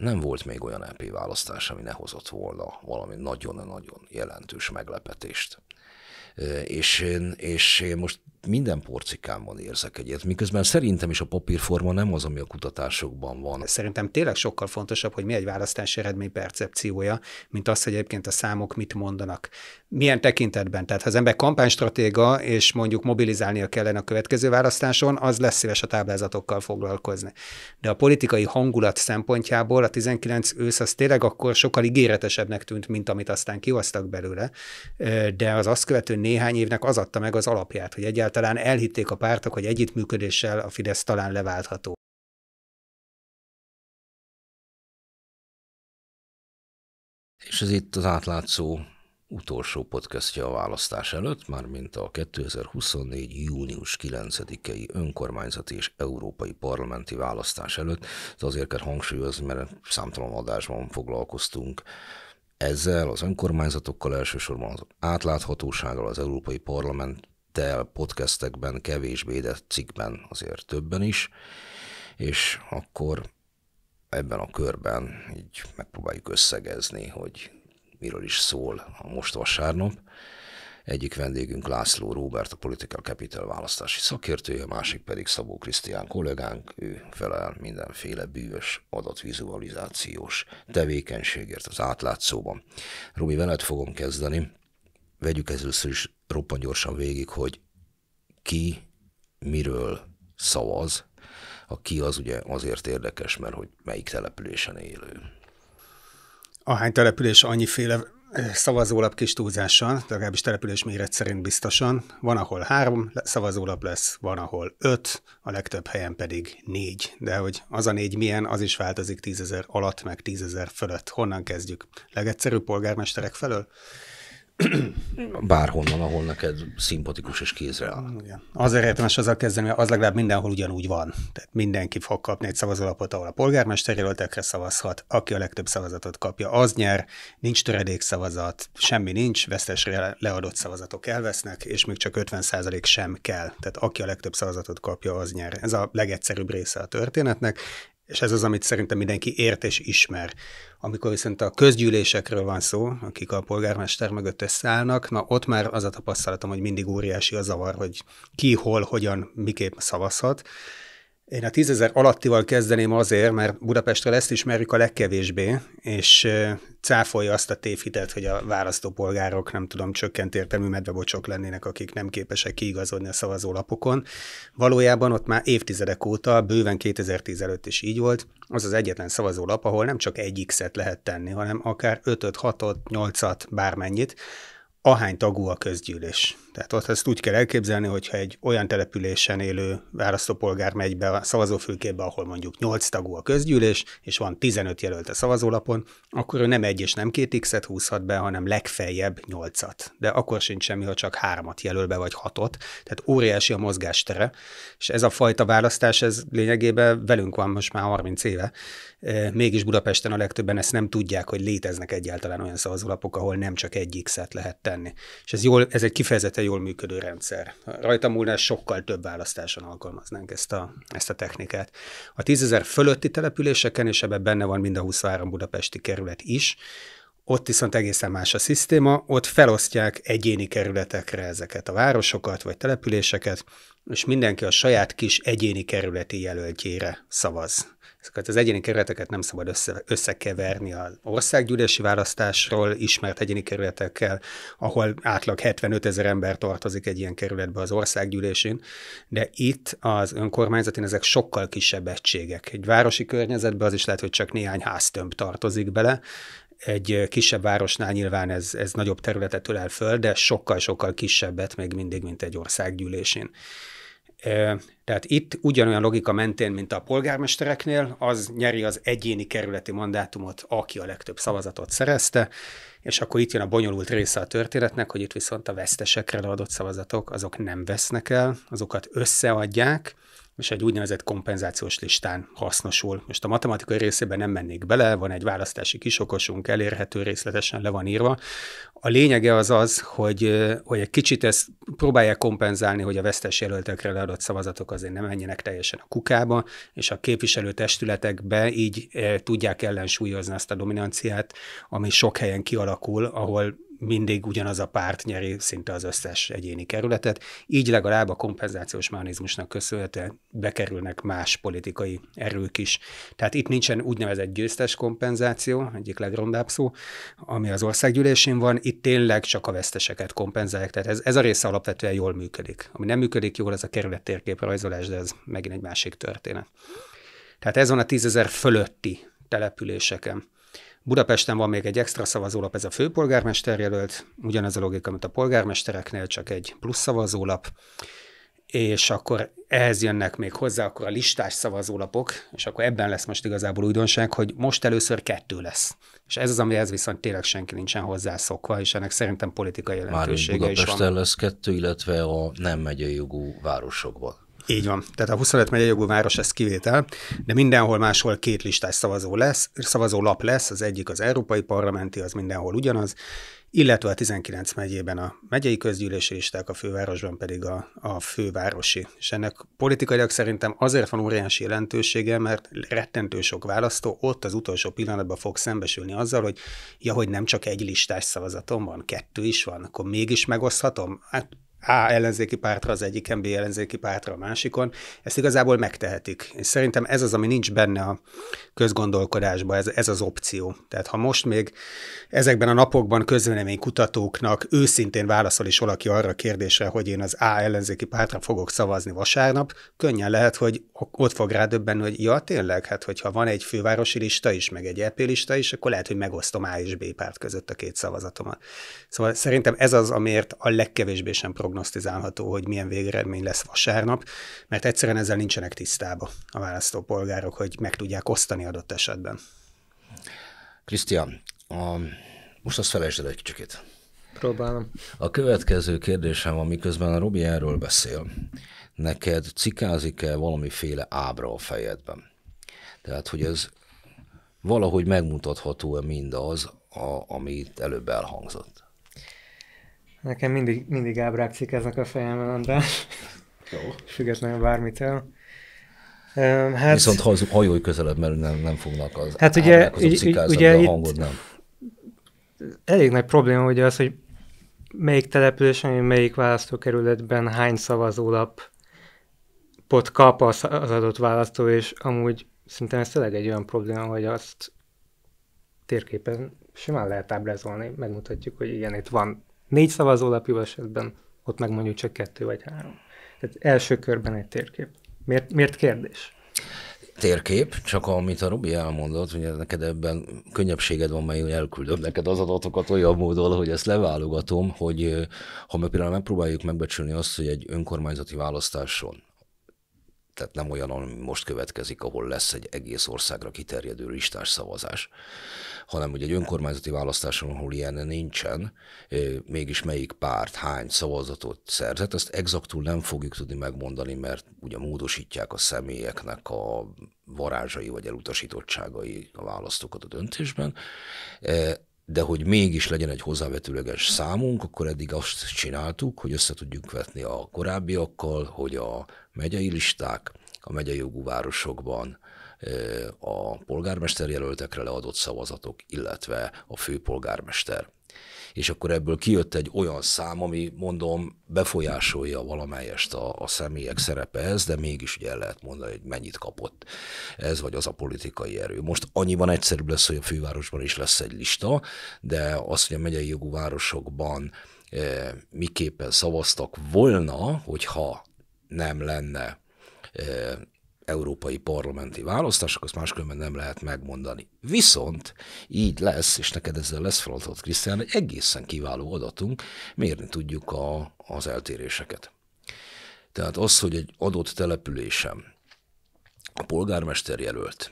nem volt még olyan LP e választás, ami ne hozott volna valami nagyon-nagyon jelentős meglepetést. És én, és én most minden porcikámon érzek egyet, miközben szerintem is a papírforma nem az, ami a kutatásokban van. Szerintem tényleg sokkal fontosabb, hogy mi egy választási eredmény percepciója, mint az, hogy egyébként a számok mit mondanak. Milyen tekintetben? Tehát ha az ember kampánystratéga, és mondjuk mobilizálnia kellene a következő választáson, az lesz szíves a táblázatokkal foglalkozni. De a politikai hangulat szempontjából a 19 ősz az tényleg akkor sokkal ígéretesebbnek tűnt, mint amit aztán kihoztak belőle, de az azt követő néhány évnek az adta meg az alapját, hogy egyáltalán egyáltalán elhitték a pártok, hogy együttműködéssel a Fidesz talán leváltható. És ez itt az átlátszó utolsó podcastja a választás előtt, mármint a 2024. június 9-i önkormányzati és európai parlamenti választás előtt. Ez azért kell hangsúlyozni, mert számtalan adásban foglalkoztunk ezzel az önkormányzatokkal, elsősorban az átláthatósággal, az európai parlament tel podcastekben, kevésbé, de cikkben azért többen is, és akkor ebben a körben így megpróbáljuk összegezni, hogy miről is szól a most vasárnap. Egyik vendégünk László Róbert, a Political Capital választási szakértője, a másik pedig Szabó Krisztián kollégánk, ő felel mindenféle bűvös adatvizualizációs tevékenységért az átlátszóban. Robi, veled fogom kezdeni vegyük először is roppant gyorsan végig, hogy ki miről szavaz. A ki az ugye azért érdekes, mert hogy melyik településen élő. Ahány település, annyiféle eh, szavazólap kis túlzással, legalábbis település méret szerint biztosan. Van, ahol három szavazólap lesz, van, ahol öt, a legtöbb helyen pedig négy. De hogy az a négy milyen, az is változik tízezer alatt, meg tízezer fölött. Honnan kezdjük? Legegyszerűbb polgármesterek felől? bárhonnan, ahol neked szimpatikus és kézre áll. Igen. Azért érdemes azzal kezdeni, mert az legalább mindenhol ugyanúgy van. Tehát mindenki fog kapni egy szavazólapot, ahol a polgármester jelöltekre szavazhat, aki a legtöbb szavazatot kapja, az nyer, nincs töredék szavazat, semmi nincs, vesztesre leadott szavazatok elvesznek, és még csak 50% sem kell. Tehát aki a legtöbb szavazatot kapja, az nyer. Ez a legegyszerűbb része a történetnek, és ez az, amit szerintem mindenki ért és ismer. Amikor viszont a közgyűlésekről van szó, akik a polgármester mögött összeállnak, na ott már az a tapasztalatom, hogy mindig óriási a zavar, hogy ki, hol, hogyan, miképp szavazhat. Én a tízezer alattival kezdeném azért, mert Budapestről ezt ismerjük a legkevésbé, és cáfolja azt a tévhitet, hogy a választópolgárok, nem tudom, csökkent értelmű medvebocsok lennének, akik nem képesek kiigazodni a szavazólapokon. Valójában ott már évtizedek óta, bőven 2010 előtt is így volt, az az egyetlen szavazólap, ahol nem csak egy X-et lehet tenni, hanem akár 5 6 8-at, bármennyit, ahány tagú a közgyűlés. Tehát ott ezt úgy kell elképzelni, hogyha egy olyan településen élő választópolgár megy be a szavazófülkébe, ahol mondjuk 8 tagú a közgyűlés, és van 15 jelölt a szavazólapon, akkor ő nem egy és nem két x-et húzhat be, hanem legfeljebb 8-at. De akkor sincs semmi, ha csak 3-at jelöl be, vagy 6-ot. Tehát óriási a mozgástere, és ez a fajta választás, ez lényegében velünk van most már 30 éve, Eh, mégis Budapesten a legtöbben ezt nem tudják, hogy léteznek egyáltalán olyan szavazólapok, ahol nem csak egy x lehet tenni. És ez, jól, ez egy kifejezetten jól működő rendszer. Rajta múlna sokkal több választáson alkalmaznánk ezt a, ezt a technikát. A 10.000 fölötti településeken, és ebben benne van mind a 23 budapesti kerület is, ott viszont egészen más a szisztéma, ott felosztják egyéni kerületekre ezeket a városokat vagy településeket, és mindenki a saját kis egyéni kerületi jelöltjére szavaz ezeket az egyéni kerületeket nem szabad össze, összekeverni az országgyűlési választásról ismert egyéni kerületekkel, ahol átlag 75 ezer ember tartozik egy ilyen kerületbe az országgyűlésén, de itt az önkormányzatin ezek sokkal kisebb egységek. Egy városi környezetben az is lehet, hogy csak néhány háztömb tartozik bele, egy kisebb városnál nyilván ez, ez nagyobb területet ölel föl, de sokkal-sokkal kisebbet még mindig, mint egy országgyűlésén. Tehát itt ugyanolyan logika mentén, mint a polgármestereknél, az nyeri az egyéni kerületi mandátumot, aki a legtöbb szavazatot szerezte, és akkor itt jön a bonyolult része a történetnek, hogy itt viszont a vesztesekre adott szavazatok, azok nem vesznek el, azokat összeadják, és egy úgynevezett kompenzációs listán hasznosul. Most a matematikai részében nem mennék bele, van egy választási kisokosunk, elérhető részletesen le van írva. A lényege az az, hogy, hogy egy kicsit ezt próbálják kompenzálni, hogy a vesztes jelöltekre leadott szavazatok azért nem menjenek teljesen a kukába, és a testületekbe így tudják ellensúlyozni azt a dominanciát, ami sok helyen kialakul, ahol mindig ugyanaz a párt nyeri szinte az összes egyéni kerületet. Így legalább a kompenzációs mechanizmusnak köszönhetően bekerülnek más politikai erők is. Tehát itt nincsen úgynevezett győztes kompenzáció, egyik legrondább szó, ami az országgyűlésén van, itt tényleg csak a veszteseket kompenzálják. Tehát ez, ez a része alapvetően jól működik. Ami nem működik jól, az a kerület térkép rajzolás, de ez megint egy másik történet. Tehát ez van a tízezer fölötti településeken. Budapesten van még egy extra szavazólap, ez a jelölt, ugyanez a logika, mint a polgármestereknél, csak egy plusz szavazólap, és akkor ehhez jönnek még hozzá akkor a listás szavazólapok, és akkor ebben lesz most igazából újdonság, hogy most először kettő lesz. És ez az, amihez viszont tényleg senki nincsen hozzászokva, és ennek szerintem politikai jelentősége Már is van. Budapesten lesz kettő, illetve a nem megyei jogú városokban. Így van. Tehát a 25 megyejogú város ez kivétel, de mindenhol máshol két listás szavazó lesz, szavazó lap lesz, az egyik az európai parlamenti, az mindenhol ugyanaz, illetve a 19 megyében a megyei közgyűlési listák, a fővárosban pedig a, a fővárosi. És ennek politikailag szerintem azért van óriási jelentősége, mert rettentő sok választó ott az utolsó pillanatban fog szembesülni azzal, hogy ja, hogy nem csak egy listás szavazatom van, kettő is van, akkor mégis megoszthatom. Hát a ellenzéki pártra az egyiken, B ellenzéki pártra a másikon, ezt igazából megtehetik. És szerintem ez az, ami nincs benne a közgondolkodásban, ez, ez az opció. Tehát ha most még ezekben a napokban kutatóknak őszintén válaszol is valaki arra a kérdésre, hogy én az A ellenzéki pártra fogok szavazni vasárnap, könnyen lehet, hogy ott fog rádöbbenni, hogy ja, tényleg, hát hogyha van egy fővárosi lista is, meg egy EP lista is, akkor lehet, hogy megosztom A és B párt között a két szavazatomat. Szóval szerintem ez az, amiért a legkevésbé sem prognosztizálható, hogy milyen végeredmény lesz vasárnap, mert egyszerűen ezzel nincsenek tisztába a választópolgárok, hogy meg tudják osztani adott esetben. Krisztián, a... most azt felejtsd el egy kicsit. Próbálom. A következő kérdésem, amiközben a Robi erről beszél, neked cikázik-e valamiféle ábra a fejedben? Tehát, hogy ez valahogy megmutatható-e mindaz, a, amit előbb elhangzott? Nekem mindig, mindig ábrák cikeznek a fejemben, András. Jó. Függetlenül bármitől. Um, hát... Viszont hajolj közelebb, mert nem, nem fognak az Hát ugye, ügy, ugye, ugye a hangod nem. Elég nagy probléma ugye az, hogy melyik településen, melyik választókerületben hány szavazólap pot kap az, az adott választó, és amúgy szerintem ez tényleg egy olyan probléma, hogy azt térképen simán lehet ábrázolni, megmutatjuk, hogy igen, itt van négy szavazólap jó esetben, ott meg mondjuk csak kettő vagy három. Tehát első körben egy térkép. Miért, miért kérdés? térkép, csak amit a Rubi elmondott, hogy neked ebben könnyebbséged van, mert én elküldöm neked az adatokat olyan módon, hogy ezt leválogatom, hogy ha meg például megpróbáljuk megbecsülni azt, hogy egy önkormányzati választáson tehát nem olyan, ami most következik, ahol lesz egy egész országra kiterjedő listás szavazás, hanem ugye egy önkormányzati választáson, ahol ilyen nincsen, mégis melyik párt hány szavazatot szerzett, ezt exaktul nem fogjuk tudni megmondani, mert ugye módosítják a személyeknek a varázsai vagy elutasítottságai a választókat a döntésben de hogy mégis legyen egy hozzávetőleges számunk, akkor eddig azt csináltuk, hogy össze tudjunk vetni a korábbiakkal, hogy a megyei listák a megyei jogú városokban a polgármester jelöltekre leadott szavazatok, illetve a főpolgármester és akkor ebből kijött egy olyan szám, ami mondom befolyásolja valamelyest a, a személyek ez, de mégis ugye el lehet mondani, hogy mennyit kapott ez vagy az a politikai erő. Most annyiban egyszerűbb lesz, hogy a fővárosban is lesz egy lista, de az, hogy a megyei jogú városokban e, miképpen szavaztak volna, hogyha nem lenne eh, európai parlamenti választások, azt máskülönben nem lehet megmondani. Viszont így lesz, és neked ezzel lesz feladatot, Krisztián, egy egészen kiváló adatunk, mérni tudjuk a, az eltéréseket. Tehát az, hogy egy adott településem a polgármester jelölt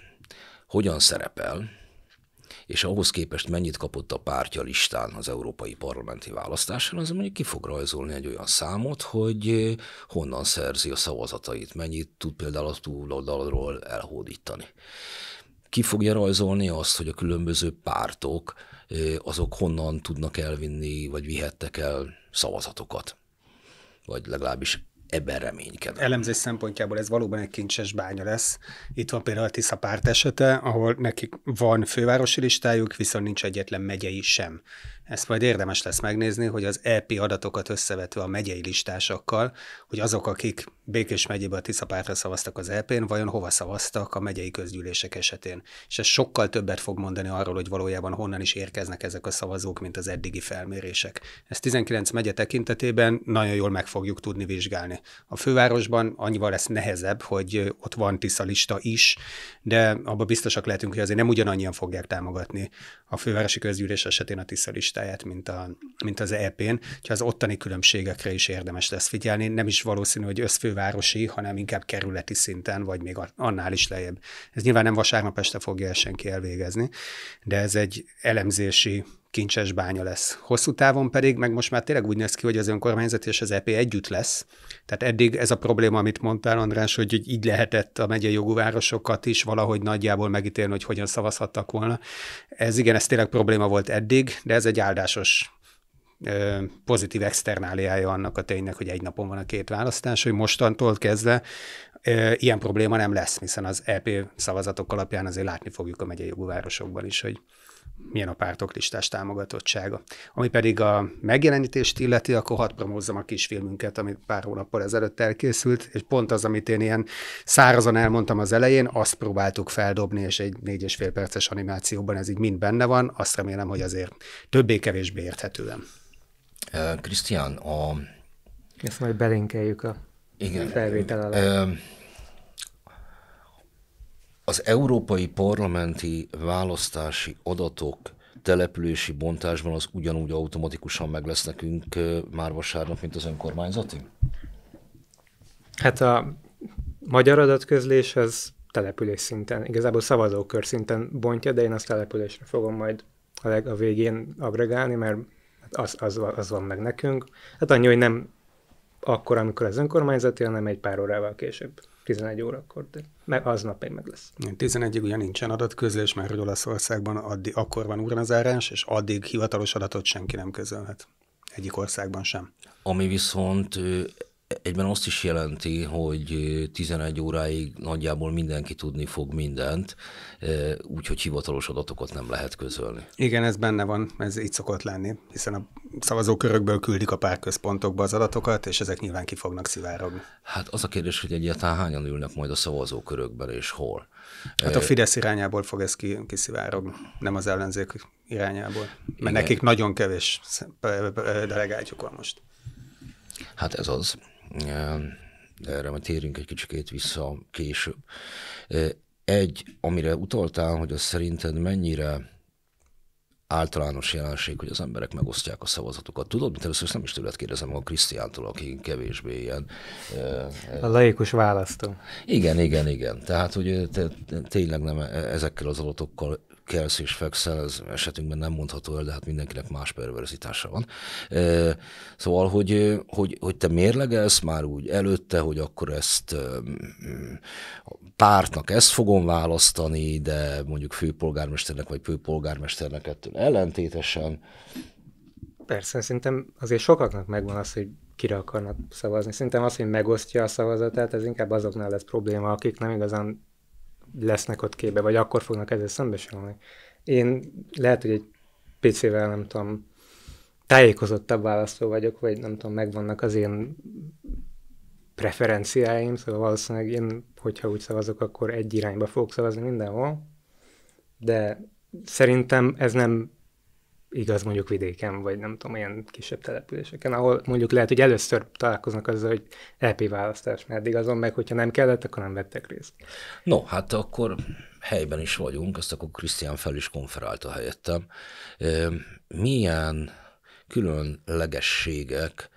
hogyan szerepel, és ahhoz képest mennyit kapott a pártja listán az európai parlamenti választáson, az mondjuk ki fog rajzolni egy olyan számot, hogy honnan szerzi a szavazatait, mennyit tud például a túloldalról elhódítani. Ki fogja rajzolni azt, hogy a különböző pártok azok honnan tudnak elvinni, vagy vihettek el szavazatokat vagy legalábbis ebben reménykedem. Elemzés szempontjából ez valóban egy kincses bánya lesz. Itt van például a Tisza párt esete, ahol nekik van fővárosi listájuk, viszont nincs egyetlen megyei sem. Ezt majd érdemes lesz megnézni, hogy az EP adatokat összevetve a megyei listásokkal, hogy azok, akik Békés megyébe a Tiszapártra szavaztak az EP-n, vajon hova szavaztak a megyei közgyűlések esetén. És ez sokkal többet fog mondani arról, hogy valójában honnan is érkeznek ezek a szavazók, mint az eddigi felmérések. Ezt 19 megye tekintetében nagyon jól meg fogjuk tudni vizsgálni. A fővárosban annyival lesz nehezebb, hogy ott van Tisza lista is, de abban biztosak lehetünk, hogy azért nem ugyanannyian fogják támogatni a fővárosi közgyűlés esetén a Tisza listát listáját, mint, a, mint az EP-n, úgyhogy az ottani különbségekre is érdemes lesz figyelni. Nem is valószínű, hogy összfővárosi, hanem inkább kerületi szinten, vagy még annál is lejjebb. Ez nyilván nem vasárnap este fogja el senki elvégezni, de ez egy elemzési kincses bánya lesz. Hosszú távon pedig, meg most már tényleg úgy néz ki, hogy az önkormányzat és az EP együtt lesz. Tehát eddig ez a probléma, amit mondtál, András, hogy így lehetett a megyei jogú városokat is valahogy nagyjából megítélni, hogy hogyan szavazhattak volna. Ez igen, ez tényleg probléma volt eddig, de ez egy áldásos pozitív externáliája annak a ténynek, hogy egy napon van a két választás, hogy mostantól kezdve ilyen probléma nem lesz, hiszen az EP szavazatok alapján azért látni fogjuk a megyei jogú városokban is, hogy milyen a pártok listás támogatottsága. Ami pedig a megjelenítést illeti, akkor hadd promózzam a kisfilmünket, ami pár hónappal ezelőtt elkészült, és pont az, amit én ilyen szárazon elmondtam az elején, azt próbáltuk feldobni, és egy négy és fél perces animációban ez így mind benne van, azt remélem, hogy azért többé-kevésbé érthetően. Krisztián, a... Ezt majd belinkeljük a igen. felvétel alatt az európai parlamenti választási adatok települési bontásban az ugyanúgy automatikusan meg lesz nekünk már vasárnap, mint az önkormányzati? Hát a magyar adatközlés az település szinten, igazából szavazókör szinten bontja, de én azt településre fogom majd a, leg, a végén agregálni, mert az, az, az van meg nekünk. Hát annyi, hogy nem akkor, amikor az önkormányzati, hanem egy pár órával később. 11 órakor, de meg aznap még meg lesz. 11-ig ugye nincsen adatközlés, mert hogy Olaszországban addig, akkor van urnazárás, és addig hivatalos adatot senki nem közölhet. Egyik országban sem. Ami viszont egyben azt is jelenti, hogy 11 óráig nagyjából mindenki tudni fog mindent, úgyhogy hivatalos adatokat nem lehet közölni. Igen, ez benne van, ez így szokott lenni, hiszen a szavazókörökből küldik a párközpontokba az adatokat, és ezek nyilván ki fognak szivárogni. Hát az a kérdés, hogy egyáltalán hányan ülnek majd a szavazókörökben és hol. Hát a Fidesz irányából fog ez kiszivárogni, nem az ellenzék irányából, mert Igen. nekik nagyon kevés delegáltjuk van most. Hát ez az. Ehm, de erre majd térünk egy kicsikét vissza később. Ehm, egy, amire utaltál, hogy az szerinted mennyire általános jelenség, hogy az emberek megosztják a szavazatukat. Tudod, mint először nem is tőled kérdezem, a Krisztiántól, aki kevésbé ilyen... Ehm, a laikus választó. Igen, igen, igen. Tehát, hogy te, tényleg nem e, ezekkel az adatokkal Kelsz és fekszel, ez esetünkben nem mondható el, de hát mindenkinek más perverzitása van. Szóval, hogy, hogy, hogy te mérlegelsz már úgy előtte, hogy akkor ezt pártnak ezt fogom választani, de mondjuk főpolgármesternek vagy főpolgármesternek ettől ellentétesen. Persze, szerintem azért sokaknak megvan az, hogy kire akarnak szavazni. Szerintem az, hogy megosztja a szavazatát, ez inkább azoknál lesz probléma, akik nem igazán lesznek ott képbe, vagy akkor fognak ezzel szembesülni. Én lehet, hogy egy PC-vel nem tudom, tájékozottabb választó vagyok, vagy nem tudom, megvannak az én preferenciáim, szóval valószínűleg én, hogyha úgy szavazok, akkor egy irányba fogok szavazni mindenhol, de szerintem ez nem igaz mondjuk vidéken, vagy nem tudom, ilyen kisebb településeken, ahol mondjuk lehet, hogy először találkoznak azzal, hogy LP e választás, mert eddig azon meg, hogyha nem kellett, akkor nem vettek részt. No, hát akkor helyben is vagyunk, ezt akkor Krisztián fel is konferálta helyettem. Milyen különlegességek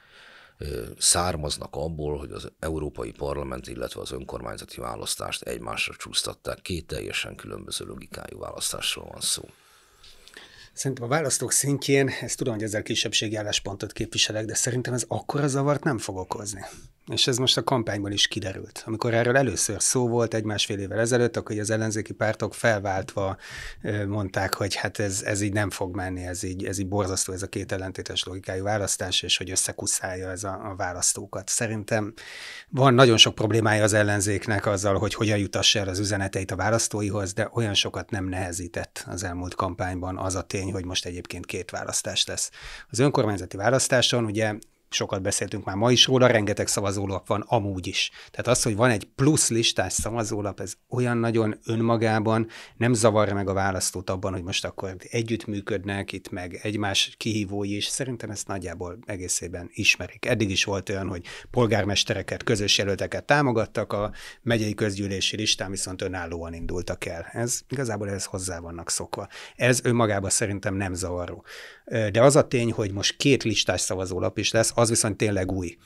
származnak abból, hogy az Európai Parlament, illetve az önkormányzati választást egymásra csúsztatták. Két teljesen különböző logikájú választásról van szó. Szerintem a választók szintjén, ezt tudom, hogy ezzel kisebbségi álláspontot képviselek, de szerintem ez akkora zavart nem fog okozni. És ez most a kampányban is kiderült. Amikor erről először szó volt egy-másfél évvel ezelőtt, akkor az ellenzéki pártok felváltva mondták, hogy hát ez, ez így nem fog menni, ez így, ez így borzasztó, ez a két ellentétes logikájú választás, és hogy összekuszálja ez a, a választókat. Szerintem van nagyon sok problémája az ellenzéknek azzal, hogy hogyan jutassa el az üzeneteit a választóihoz, de olyan sokat nem nehezített az elmúlt kampányban az a tény, hogy most egyébként két választás lesz. Az önkormányzati választáson ugye sokat beszéltünk már ma is róla, rengeteg szavazólap van amúgy is. Tehát az, hogy van egy plusz listás szavazólap, ez olyan nagyon önmagában nem zavarja meg a választót abban, hogy most akkor együttműködnek itt meg egymás kihívói is. Szerintem ezt nagyjából egészében ismerik. Eddig is volt olyan, hogy polgármestereket, közös jelölteket támogattak, a megyei közgyűlési listán viszont önállóan indultak el. Ez igazából ehhez hozzá vannak szokva. Ez önmagában szerintem nem zavaró. De az a tény, hogy most két listás szavazólap is lesz, az viszont tényleg új.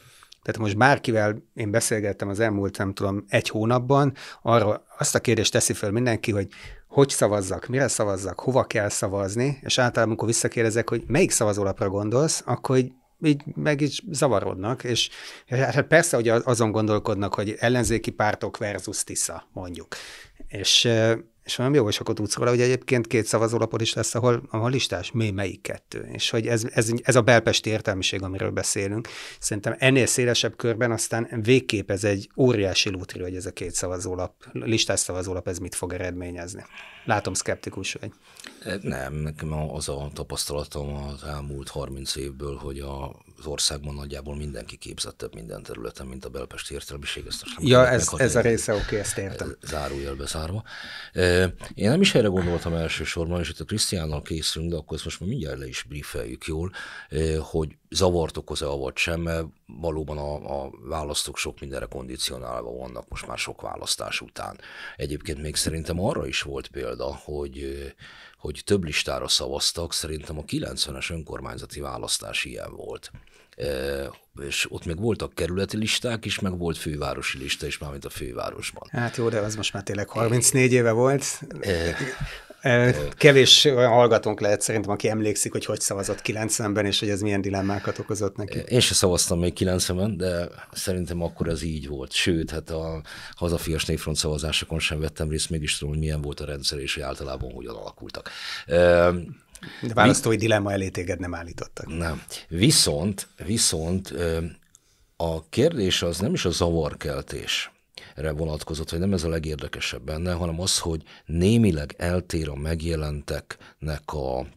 Tehát most bárkivel én beszélgettem az elmúlt, nem tudom, egy hónapban, arra azt a kérdést teszi föl mindenki, hogy hogy szavazzak, mire szavazzak, hova kell szavazni, és általában, amikor visszakérdezek, hogy melyik szavazólapra gondolsz, akkor így így meg is zavarodnak, és hát persze, hogy azon gondolkodnak, hogy ellenzéki pártok versus Tisza, mondjuk. És és olyan jó, és akkor tudsz róla, hogy egyébként két szavazólapod is lesz, ahol, a listás, mi melyik kettő. És hogy ez, ez, ez a belpesti értelmiség, amiről beszélünk. Szerintem ennél szélesebb körben aztán végképp ez egy óriási lútri, hogy ez a két szavazólap, listás szavazólap, ez mit fog eredményezni. Látom, szkeptikus vagy. Nem, nekem az a tapasztalatom az elmúlt 30 évből, hogy a az országban nagyjából mindenki képzett több minden területen, mint a belpesti értelmiség. Ezt most ja, ez, ez a része, oké, okay, ezt értem. Zárójelbe zárva. Én nem is erre gondoltam elsősorban, és itt a Krisztiánnal készülünk, de akkor ezt most már mindjárt le is briefeljük jól, hogy zavart okoz-e avagy sem, mert valóban a, a választók sok mindenre kondicionálva vannak most már sok választás után. Egyébként még szerintem arra is volt példa, hogy hogy több listára szavaztak, szerintem a 90-es önkormányzati választás ilyen volt. E, és ott meg voltak kerületi listák is, meg volt fővárosi lista is, mármint a fővárosban. Hát jó, de az most már tényleg 34 éve volt. E, Kevés olyan hallgatónk lehet szerintem, aki emlékszik, hogy hogy szavazott 90-ben, és hogy ez milyen dilemmákat okozott neki. Én se szavaztam még 90-ben, de szerintem akkor ez így volt. Sőt, hát a hazafias néfront szavazásokon sem vettem részt, mégis tudom, hogy milyen volt a rendszer, és hogy általában hogyan alakultak. De választói Mi... dilemma elé téged nem állítottak. Nem. Viszont, viszont a kérdés az nem is a zavarkeltés, vonatkozott, vagy nem ez a legérdekesebb benne, hanem az, hogy némileg eltér a megjelenteknek a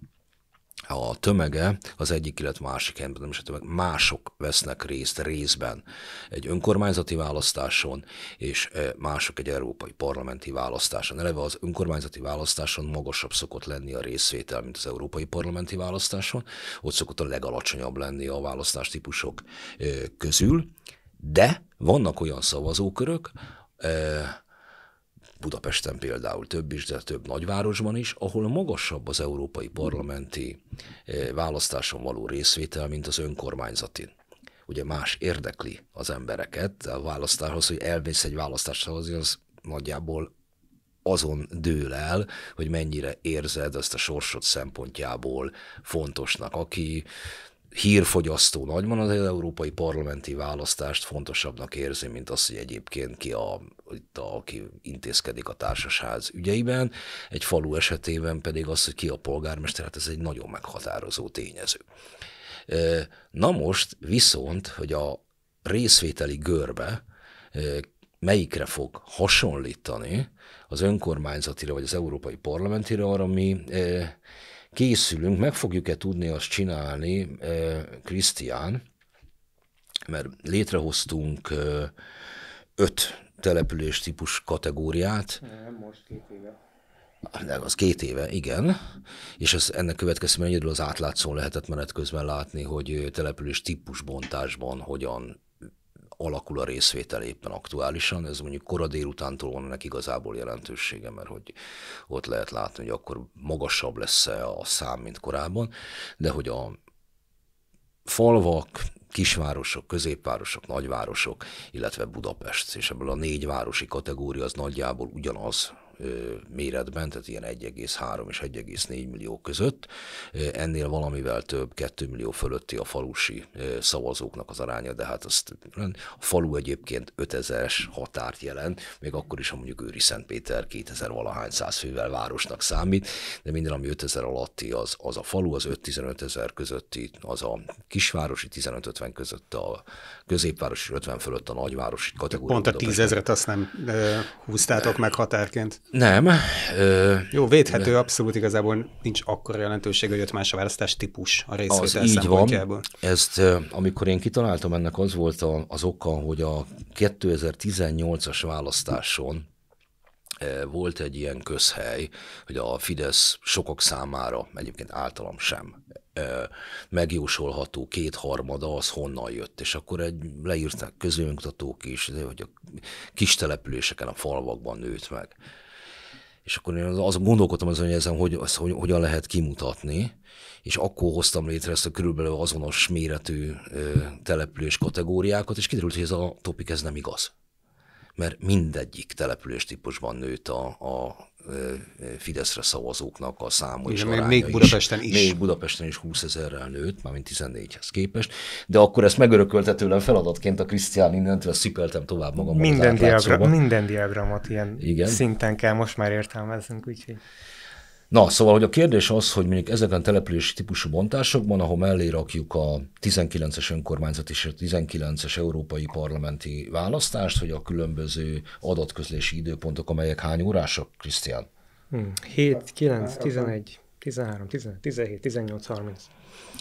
a tömege az egyik, illetve másik ember, nem is a tömeg, mások vesznek részt részben egy önkormányzati választáson, és e, mások egy európai parlamenti választáson. Eleve az önkormányzati választáson magasabb szokott lenni a részvétel, mint az európai parlamenti választáson, ott szokott a legalacsonyabb lenni a választás típusok e, közül. De vannak olyan szavazókörök, Budapesten például több is, de több nagyvárosban is, ahol magasabb az európai parlamenti választáson való részvétel, mint az önkormányzati. Ugye más érdekli az embereket a választáshoz, hogy elmész egy választáshoz, az nagyjából azon dől el, hogy mennyire érzed ezt a sorsod szempontjából fontosnak. Aki hírfogyasztó nagyban az európai parlamenti választást fontosabbnak érzi, mint az, hogy egyébként ki a, itt a, aki intézkedik a társasház ügyeiben. Egy falu esetében pedig az, hogy ki a polgármester, hát ez egy nagyon meghatározó tényező. Na most viszont, hogy a részvételi görbe melyikre fog hasonlítani az önkormányzatira vagy az európai parlamentire, arra mi készülünk, meg fogjuk-e tudni azt csinálni, eh, Krisztián, mert létrehoztunk eh, öt település típus kategóriát. Nem, most két éve. Ah, de az két éve, igen. És ez, ennek következtében egyedül az átlátszón lehetett menet közben látni, hogy település típusbontásban hogyan alakul a részvétel éppen aktuálisan. Ez mondjuk kora délutántól van ennek igazából jelentősége, mert hogy ott lehet látni, hogy akkor magasabb lesz a szám, mint korábban, de hogy a falvak, kisvárosok, középvárosok, nagyvárosok, illetve Budapest, és ebből a négy városi kategória az nagyjából ugyanaz, méretben, tehát ilyen 1,3 és 1,4 millió között. Ennél valamivel több, 2 millió fölötti a falusi szavazóknak az aránya, de hát azt, a falu egyébként 5000-es határt jelent, még akkor is, ha mondjuk Őri Szentpéter 2000 valahány száz fővel városnak számít, de minden, ami 5000 alatti, az, az a falu, az 5-15 ezer közötti, az a kisvárosi 15-50 között a középvárosi 50 fölött a nagyvárosi kategória. Pont a 10 ezeret azt nem ö, húztátok meg határként. Nem. Ö, Jó, védhető de... abszolút igazából nincs akkora jelentőség, hogy ott más a választás típus a részvétel az így van. Ezt amikor én kitaláltam, ennek az volt az oka, hogy a 2018-as választáson volt egy ilyen közhely, hogy a Fidesz sokak számára, egyébként általam sem, megjósolható kétharmada az honnan jött, és akkor egy leírták közönmutatók is, hogy a kis településeken, a falvakban nőtt meg és akkor én az azon gondolkodtam azon, hogy ezen hogy, ezt hogy, hogyan lehet kimutatni, és akkor hoztam létre ezt a körülbelül azonos méretű ö, település kategóriákat, és kiderült, hogy ez a topik ez nem igaz mert mindegyik településtípusban nőtt a, a Fideszre szavazóknak a száma és még, még Budapesten is. Még Budapesten is 20 ezerrel nőtt, mármint 14-hez képest, de akkor ezt megörökölte tőlem feladatként a Krisztián innentől, szipeltem tovább magam. Minden, diagra- minden diagramot ilyen Igen. szinten kell most már értelmeznünk, úgyhogy... Na, szóval, hogy a kérdés az, hogy mondjuk ezeken a települési típusú bontásokban, ahol mellé rakjuk a 19-es önkormányzat és a 19-es európai parlamenti választást, hogy a különböző adatközlési időpontok, amelyek hány órások, Krisztián? 7, 9, 11, 13, 15, 17, 18, 30.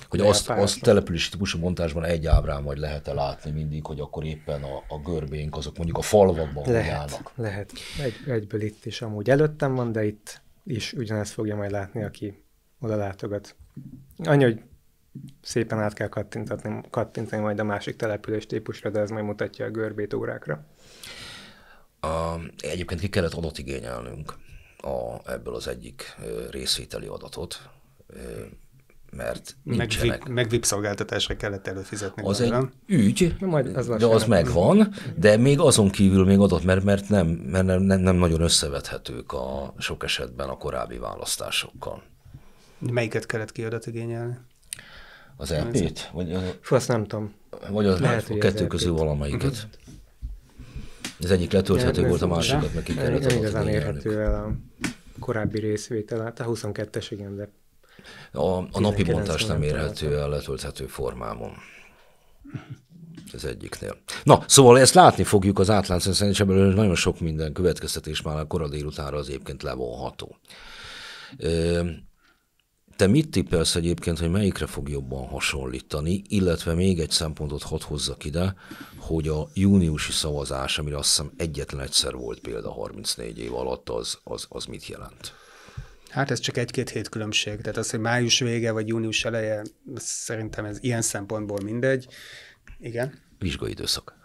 Hogy azt, azt települési típusú bontásban egy ábrán majd lehet-e látni mindig, hogy akkor éppen a, a görbénk azok mondjuk a falvakban lehet, állnak. Lehet, egy, egyből itt is amúgy előttem van, de itt is ugyanezt fogja majd látni, aki oda látogat. Annyi, hogy szépen át kell kattintatni, kattintani majd a másik település típusra, de ez majd mutatja a görbét órákra. A, egyébként ki kellett adat igényelnünk a, ebből az egyik részvételi adatot mert nincsenek. Meg, meg VIP szolgáltatásra kellett előfizetni. Az egy ügy, majd az de az megvan, de még azon kívül még adott, mert, mert, nem, mert nem, nem, nem nagyon összevethetők a sok esetben a korábbi választásokkal. Melyiket kellett kiadat igényelni? Az EP-t? Vagy az... Fú, azt nem tudom. Vagy az, Lehet, a kettő közül valamelyiket. Uh-huh. Mhm. Az egyik letölthető volt, a másikat meg ki kellett Nem igazán érhető el a korábbi részvétel, hát a 22-es igen, de a, a napi bontás nem érhető el letölthető formámon. Ez egyiknél. Na, szóval ezt látni fogjuk az átlánc, szerintem ebből nagyon sok minden következtetés már a korai délutánra az egyébként levonható. Te mit tippelsz egyébként, hogy melyikre fog jobban hasonlítani, illetve még egy szempontot hadd hozzak ide, hogy a júniusi szavazás, amire azt hiszem egyetlen egyszer volt példa 34 év alatt, az, az, az mit jelent? Hát ez csak egy-két hét különbség. Tehát az, hogy május vége vagy június eleje, szerintem ez ilyen szempontból mindegy. Igen. Vizsgai időszak.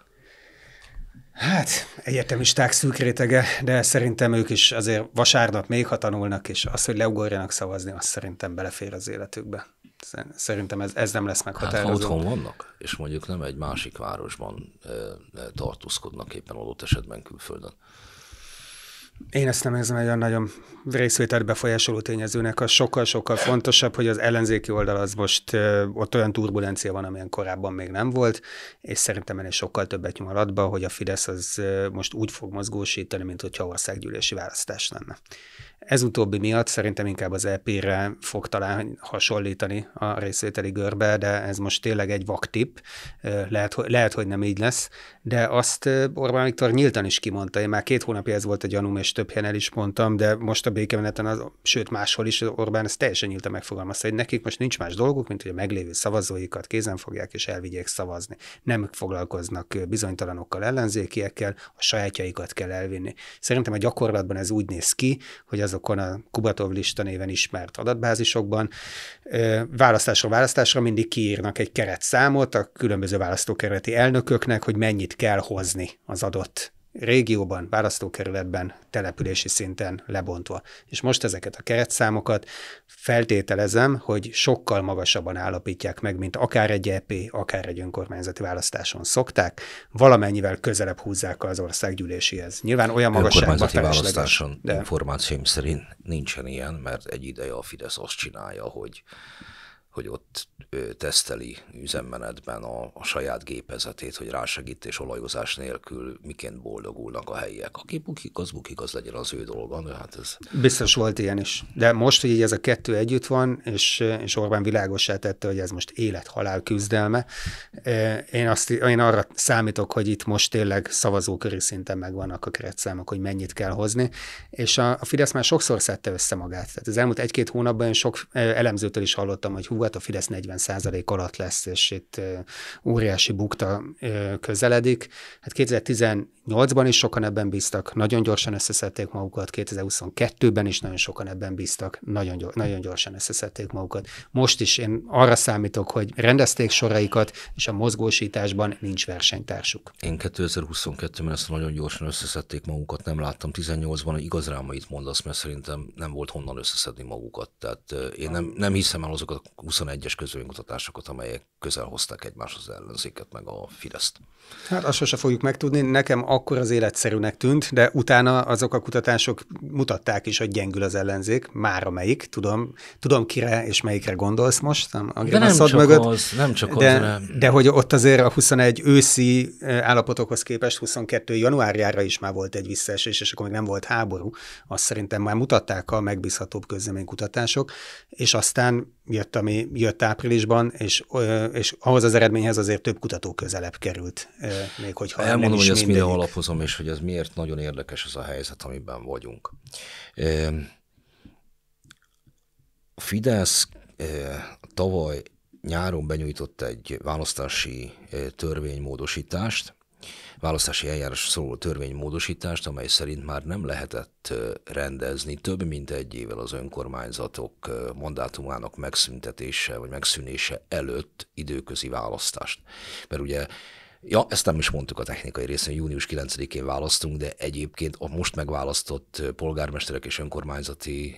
Hát, egyetemisták szűk rétege, de szerintem ők is azért vasárnap még, ha tanulnak, és az, hogy leugorjanak szavazni, azt szerintem belefér az életükbe. Szerintem ez, ez nem lesz meghatározó. Hát, ha otthon vannak, és mondjuk nem egy másik városban e, e, tartózkodnak éppen adott esetben külföldön, én ezt nem érzem egy olyan nagyon részvételt befolyásoló tényezőnek. A sokkal-sokkal fontosabb, hogy az ellenzéki oldal az most ott olyan turbulencia van, amilyen korábban még nem volt, és szerintem ennél sokkal többet nyom alatba, hogy a Fidesz az most úgy fog mozgósítani, mint hogyha országgyűlési választás lenne. Ez utóbbi miatt szerintem inkább az EP-re fog talán hasonlítani a részvételi görbe, de ez most tényleg egy vaktip, lehet, lehet, hogy nem így lesz, de azt Orbán Viktor nyíltan is kimondta, én már két hónapja ez volt a gyanúm, és több helyen el is mondtam, de most a békemeneten, az, sőt máshol is Orbán ezt teljesen nyíltan megfogalmazta, hogy nekik most nincs más dolguk, mint hogy a meglévő szavazóikat kézen fogják és elvigyék szavazni. Nem foglalkoznak bizonytalanokkal, ellenzékiekkel, a sajátjaikat kell elvinni. Szerintem a gyakorlatban ez úgy néz ki, hogy az azokon a Kubatov lista néven ismert adatbázisokban választásra választásra mindig kiírnak egy keretszámot a különböző választókerületi elnököknek, hogy mennyit kell hozni az adott régióban, választókerületben, települési szinten lebontva. És most ezeket a keretszámokat feltételezem, hogy sokkal magasabban állapítják meg, mint akár egy EP, akár egy önkormányzati választáson szokták, valamennyivel közelebb húzzák az országgyűlésihez. Nyilván olyan magasságban Önkormányzati választáson de... információim szerint nincsen ilyen, mert egy ideje a Fidesz azt csinálja, hogy hogy ott ő teszteli üzemmenetben a, a saját gépezetét, hogy rásegítés olajozás nélkül miként boldogulnak a helyiek. Aki bukik, az bukik, az legyen az ő dolga. De hát ez... Biztos volt ilyen is. De most, hogy így ez a kettő együtt van, és, és Orbán világosá tette, hogy ez most élet-halál küzdelme, én, azt, én arra számítok, hogy itt most tényleg szavazóköri szinten megvannak a keretszámok, hogy mennyit kell hozni, és a, a Fidesz már sokszor szedte össze magát. Tehát az elmúlt egy-két hónapban én sok elemzőtől is hallottam, hogy hú, hát a Fidesz 40 százalék alatt lesz, és itt óriási bukta közeledik. Hát 2018-ban is sokan ebben bíztak, nagyon gyorsan összeszedték magukat, 2022-ben is nagyon sokan ebben bíztak, nagyon, gyor- nagyon gyorsan összeszedték magukat. Most is én arra számítok, hogy rendezték soraikat, és a mozgósításban nincs versenytársuk. Én 2022-ben ezt nagyon gyorsan összeszedték magukat, nem láttam 18-ban, igaz rám, amit mondasz, mert szerintem nem volt honnan összeszedni magukat. Tehát én nem, nem hiszem el azokat a 21-es közvénykutatásokat, amelyek közel hozták egymáshoz ellenzéket, meg a Fideszt. Hát azt sose fogjuk megtudni, nekem akkor az életszerűnek tűnt, de utána azok a kutatások mutatták is, hogy gyengül az ellenzék, már amelyik, tudom, tudom kire és melyikre gondolsz most, nem, a de nem csak mögött, az, nem csak de, az, de hogy ott azért a 21 őszi eh, állapotokhoz képest 22 januárjára is már volt egy visszaesés, és akkor még nem volt háború, azt szerintem már mutatták a megbízhatóbb közleménykutatások, és aztán jött, ami jött áprilisban, és, és ahhoz az eredményhez azért több kutató közelebb került, még hogyha Elmondom, nem is hogy ezt minden alapozom, és hogy ez miért nagyon érdekes az a helyzet, amiben vagyunk. A Fidesz tavaly nyáron benyújtott egy választási törvénymódosítást, választási eljárás szóló törvénymódosítást, amely szerint már nem lehetett rendezni több mint egy évvel az önkormányzatok mandátumának megszüntetése vagy megszűnése előtt időközi választást. Mert ugye Ja, ezt nem is mondtuk a technikai részén, június 9-én választunk, de egyébként a most megválasztott polgármesterek és önkormányzati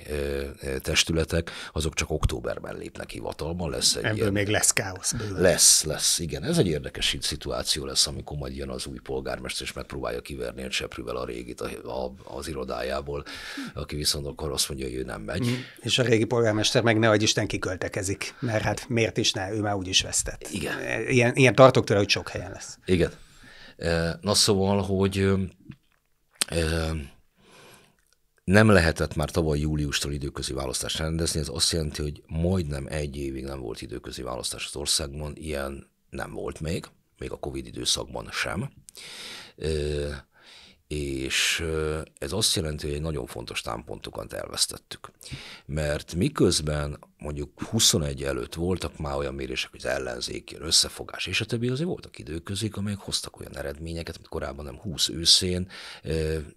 testületek, azok csak októberben lépnek hivatalba. Lesz egy Ebből ilyen... még lesz káosz. Bőle. Lesz, lesz, igen. Ez egy érdekes szituáció lesz, amikor majd jön az új polgármester, és megpróbálja kiverni a seprűvel a régit a, a, az irodájából, aki viszont akkor azt mondja, hogy ő nem megy. Mm. És a régi polgármester meg ne Isten kiköltekezik, mert hát miért is ne, ő már úgy is vesztett. Igen. E, ilyen, ilyen tartok tőle, hogy sok helyen lesz lesz. Igen. Na szóval, hogy nem lehetett már tavaly júliustól időközi választást rendezni, ez azt jelenti, hogy majdnem egy évig nem volt időközi választás az országban, ilyen nem volt még, még a Covid időszakban sem és ez azt jelenti, hogy egy nagyon fontos támpontokat elvesztettük. Mert miközben mondjuk 21 előtt voltak már olyan mérések, hogy az ellenzék, összefogás, és a többi azért voltak időközik, amelyek hoztak olyan eredményeket, amit korábban nem 20 őszén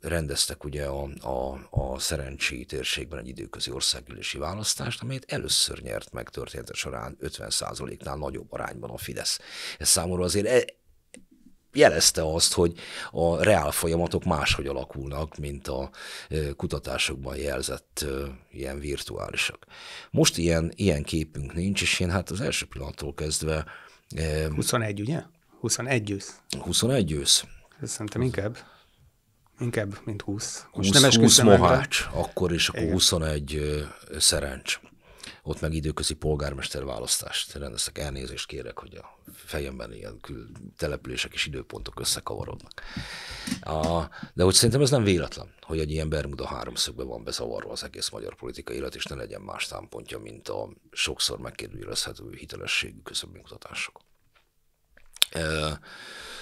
rendeztek ugye a, a, a szerencsi térségben egy időközi országgyűlési választást, amelyet először nyert meg története során 50%-nál nagyobb arányban a Fidesz. Ez számomra azért e- jelezte azt, hogy a reál folyamatok máshogy alakulnak, mint a kutatásokban jelzett ilyen virtuálisak. Most ilyen, ilyen képünk nincs, és én hát az első pillanattól kezdve... 21, ugye? 21 ősz. 21 ősz. Ez szerintem inkább. Inkább, mint 20. Most 20, nem 20 mohács, akkor is, akkor Igen. 21 szerencs ott meg időközi polgármester választást rendeztek. Elnézést kérek, hogy a fejemben ilyen kül települések és időpontok összekavarodnak. A, de hogy szerintem ez nem véletlen, hogy egy ilyen Bermuda háromszögbe van bezavarva az egész magyar politika élet, és ne legyen más támpontja, mint a sokszor megkérdőjelezhető hitelességű közömbénykutatások.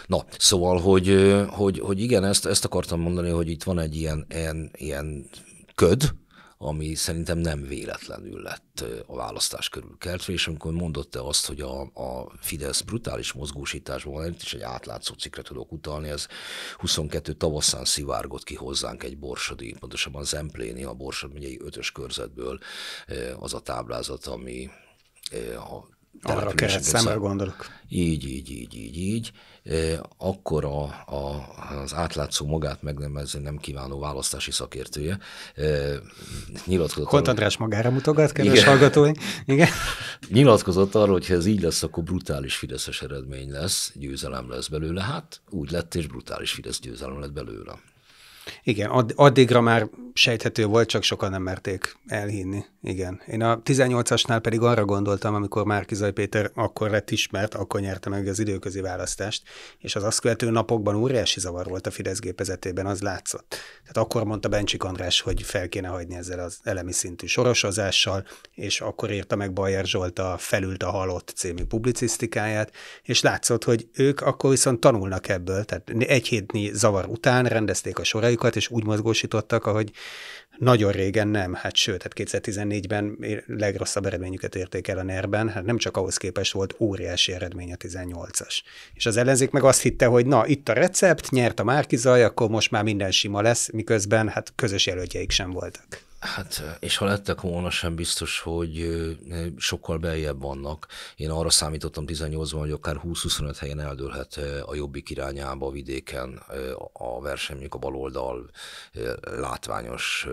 Na, szóval, hogy, hogy, hogy igen, ezt, ezt akartam mondani, hogy itt van egy ilyen, ilyen, ilyen köd, ami szerintem nem véletlenül lett a választás körül keltve, és amikor mondott-e azt, hogy a, a Fidesz brutális mozgósításban van, itt is egy átlátszó cikkre tudok utalni, ez 22 tavaszán szivárgott ki hozzánk egy borsodi, pontosabban Zempléni, a borsod megyei ötös körzetből az a táblázat, ami a arra kellett szemre gondolok. Így, így, így, így, így akkor a, a, az átlátszó magát megnevezni nem kívánó választási szakértője. Nyilatkozott Holt András magára mutogat, kedves igen. hallgatóink. Igen. Nyilatkozott arra, hogy ha ez így lesz, akkor brutális fideszes eredmény lesz, győzelem lesz belőle. Hát úgy lett, és brutális fidesz győzelem lett belőle. Igen, add, addigra már sejthető volt, csak sokan nem merték elhinni. Igen. Én a 18-asnál pedig arra gondoltam, amikor Márkizaj Péter akkor lett ismert, akkor nyerte meg az időközi választást, és az azt követő napokban óriási zavar volt a Fidesz gépezetében, az látszott. Tehát akkor mondta Bencsik András, hogy fel kéne hagyni ezzel az elemi szintű sorosozással, és akkor írta meg Bajer Zsolt a Felült a halott című publicisztikáját, és látszott, hogy ők akkor viszont tanulnak ebből, tehát egy hétnyi zavar után rendezték a sorai munkájukat, és úgy mozgósítottak, ahogy nagyon régen nem, hát sőt, hát 2014-ben legrosszabb eredményüket érték el a NER-ben, hát nem csak ahhoz képest volt óriási eredmény a 18-as. És az ellenzék meg azt hitte, hogy na, itt a recept, nyert a Márkizaj, akkor most már minden sima lesz, miközben hát közös jelöltjeik sem voltak. Hát, és ha lettek volna, sem biztos, hogy sokkal beljebb vannak. Én arra számítottam 18-ban, hogy akár 20-25 helyen eldőlhet a jobbik irányába a vidéken a verseny, a baloldal látványos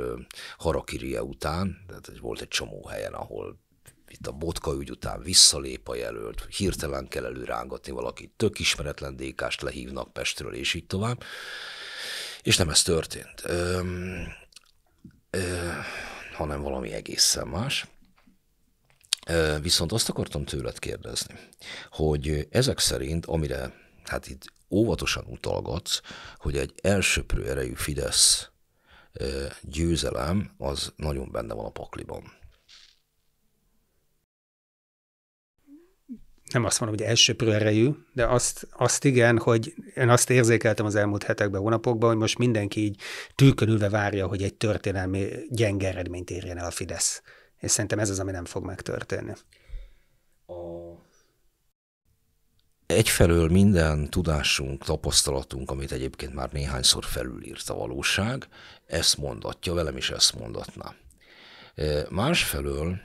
harakirie után. Tehát volt egy csomó helyen, ahol itt a botka ügy után visszalép a jelölt, hirtelen kell előrángatni valakit, tök ismeretlen dk lehívnak Pestről, és így tovább. És nem ez történt hanem valami egészen más. Viszont azt akartam tőled kérdezni, hogy ezek szerint, amire hát itt óvatosan utalgatsz, hogy egy elsőprő erejű Fidesz győzelem az nagyon benne van a pakliban. nem azt mondom, hogy elsőprő erejű, de azt, azt igen, hogy én azt érzékeltem az elmúlt hetekben, hónapokban, hogy most mindenki így tűkönülve várja, hogy egy történelmi gyenge eredményt érjen el a Fidesz. És szerintem ez az, ami nem fog megtörténni. A... Egyfelől minden tudásunk, tapasztalatunk, amit egyébként már néhányszor felülírt a valóság, ezt mondatja, velem is ezt mondatná. Másfelől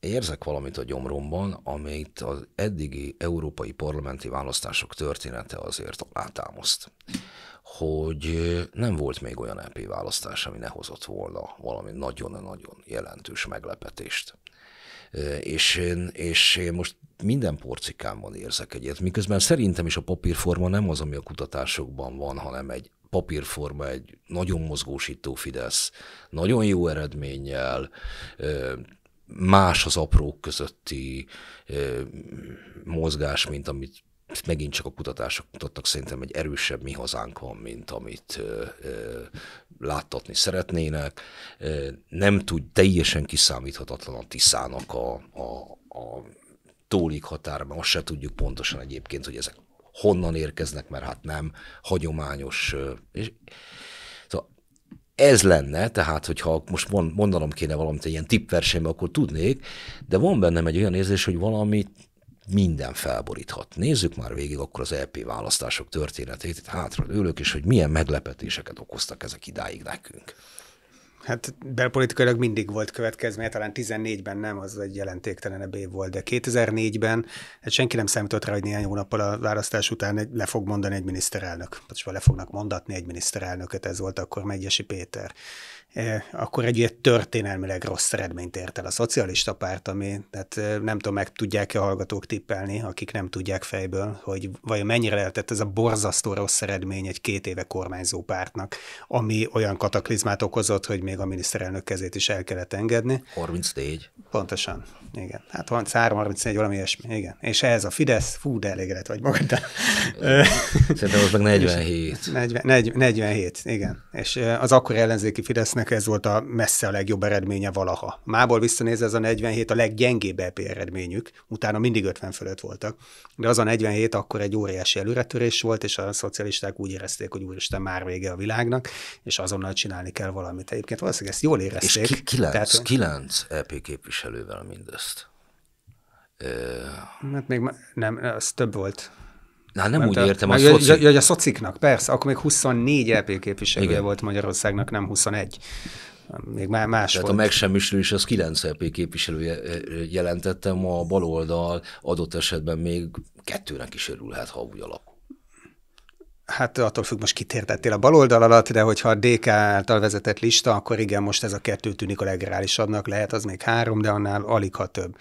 érzek valamit a gyomromban, amit az eddigi európai parlamenti választások története azért alátámaszt hogy nem volt még olyan EP választás, ami ne hozott volna valami nagyon-nagyon jelentős meglepetést. És én, és én most minden porcikámban érzek egyet, miközben szerintem is a papírforma nem az, ami a kutatásokban van, hanem egy papírforma, egy nagyon mozgósító Fidesz, nagyon jó eredménnyel, más az aprók közötti mozgás, mint amit megint csak a kutatások mutattak, szerintem egy erősebb mi hazánk van, mint amit ö, ö, láttatni szeretnének. Ö, nem tud teljesen kiszámíthatatlan a Tiszának a, a, a tólik határa, mert azt se tudjuk pontosan egyébként, hogy ezek honnan érkeznek, mert hát nem hagyományos. És ez lenne, tehát hogyha most mondanom kéne valamit egy ilyen tippversenybe, akkor tudnék, de van bennem egy olyan érzés, hogy valamit minden felboríthat. Nézzük már végig akkor az LP e választások történetét, itt hátra ülök, és hogy milyen meglepetéseket okoztak ezek idáig nekünk. Hát belpolitikailag mindig volt következménye, talán 14-ben nem, az egy jelentéktelenebb év volt, de 2004-ben hát senki nem számított rá, hogy néhány hónappal a választás után le fog mondani egy miniszterelnök, vagy le fognak mondatni egy miniszterelnököt, ez volt akkor Megyesi Péter. Eh, akkor egy ilyen történelmileg rossz eredményt ért el a szocialista párt, ami, tehát eh, nem tudom, meg tudják-e a hallgatók tippelni, akik nem tudják fejből, hogy vajon mennyire lehetett ez a borzasztó rossz eredmény egy két éve kormányzó pártnak, ami olyan kataklizmát okozott, hogy még a miniszterelnök kezét is el kellett engedni. 34. Pontosan, igen. Hát 33, 34, valami ilyesmi, igen. És ez a Fidesz, fú, de elégedett vagy magad. Szerintem most meg 47. 40, 40, 47, igen. És eh, az akkor ellenzéki Fidesz Nek ez volt a messze a legjobb eredménye valaha. Mából visszanéz ez a 47 a leggyengébb EP eredményük, utána mindig 50 fölött voltak. De az a 47 akkor egy óriási előretörés volt, és a szocialisták úgy érezték, hogy úristen már vége a világnak, és azonnal csinálni kell valamit. Egyébként valószínűleg ezt jól érezték. És ki- kilenc, tehát, kilenc EP képviselővel mindezt. Hát még nem, az több volt. Na, nem Mert úgy értem, a, a szoci... a, a szociknak, persze, akkor még 24 LP e képviselője Igen. volt Magyarországnak, nem 21 még már más Tehát volt. a megsemmisülés az 9 LP e képviselője jelentette, ma a baloldal adott esetben még kettőnek is örülhet, ha úgy alakul. Hát attól függ, most kitértettél a baloldal alatt, de hogyha a DK által vezetett lista, akkor igen, most ez a kettő tűnik a legreálisabbnak, lehet az még három, de annál alig ha több.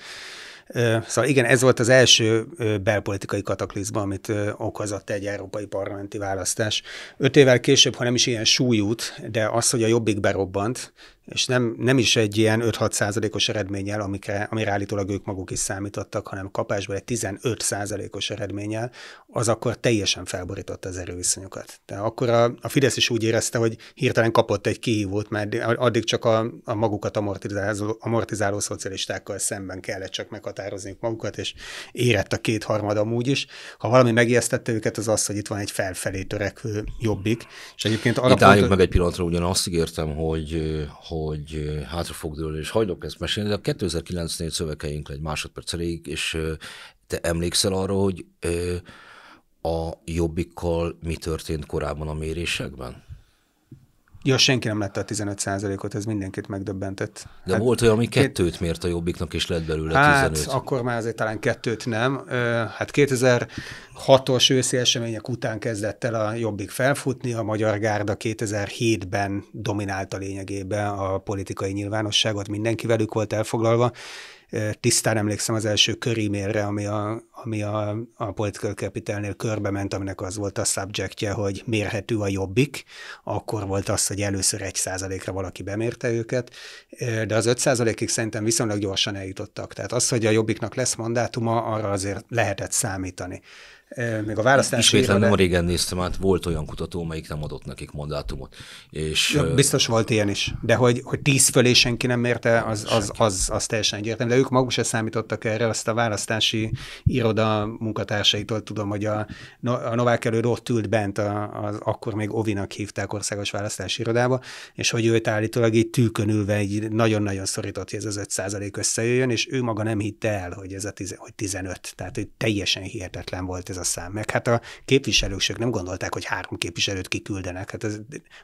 Szóval igen, ez volt az első belpolitikai kataklizma, amit okozott egy európai parlamenti választás. Öt évvel később, ha nem is ilyen súlyút, de az, hogy a jobbik berobbant, és nem, nem is egy ilyen 5-6 százalékos eredménnyel, amikre, amire állítólag ők maguk is számítottak, hanem kapásból egy 15 százalékos eredménnyel, az akkor teljesen felborította az erőviszonyokat. De akkor a, a Fidesz is úgy érezte, hogy hirtelen kapott egy kihívót, mert addig csak a, a magukat amortizáló, amortizáló szocialistákkal szemben kellett csak meghatározni magukat, és érett a kétharmad amúgy is. Ha valami megijesztette őket, az az, hogy itt van egy felfelé törekvő jobbik. És egyébként arra itt pont... meg egy pillanatra, ugyanazt ígértem, hogy, hogy eh, hogy hátra fog dőlni, és hajlok ezt mesélni, de a 2009-nél szövegeink egy másodperc elég, és te emlékszel arra, hogy a jobbikkal mi történt korábban a mérésekben? Ja, senki nem lett a 15 ot ez mindenkit megdöbbentett. De hát, volt olyan, ami kettőt mért a Jobbiknak, és lett belőle hát, 15. akkor már azért talán kettőt nem. Hát 2006-os őszi események után kezdett el a Jobbik felfutni, a Magyar Gárda 2007-ben dominálta lényegében a politikai nyilvánosságot, mindenki velük volt elfoglalva. Tisztán emlékszem az első körímérre, ami a, ami a, a Political Capitalnél körbe ment, aminek az volt a subjectje, hogy mérhető a jobbik. Akkor volt az hogy először 1%-ra valaki bemérte őket, de az 5%-ig szerintem viszonylag gyorsan eljutottak. Tehát az, hogy a jobbiknak lesz mandátuma, arra azért lehetett számítani. E, még a választás Ismétlen nem régen néztem, hát volt olyan kutató, melyik nem adott nekik mandátumot. És, ja, biztos volt ilyen is, de hogy, hogy tíz fölé senki nem mérte, az, az, az, az teljesen egyértelmű, de ők maguk se számítottak erre, azt a választási iroda munkatársaitól tudom, hogy a, a Novák előtt ott ült bent, a, az akkor még Ovinak hívták országos választási irodába, és hogy őt állítólag így tűkönülve egy nagyon-nagyon szorított, hogy ez az 5 százalék összejöjjön, és ő maga nem hitte el, hogy ez a tize, hogy 15, tehát hogy teljesen hihetetlen volt ez a szám. Meg hát a képviselősök nem gondolták, hogy három képviselőt kiküldenek. Hát ez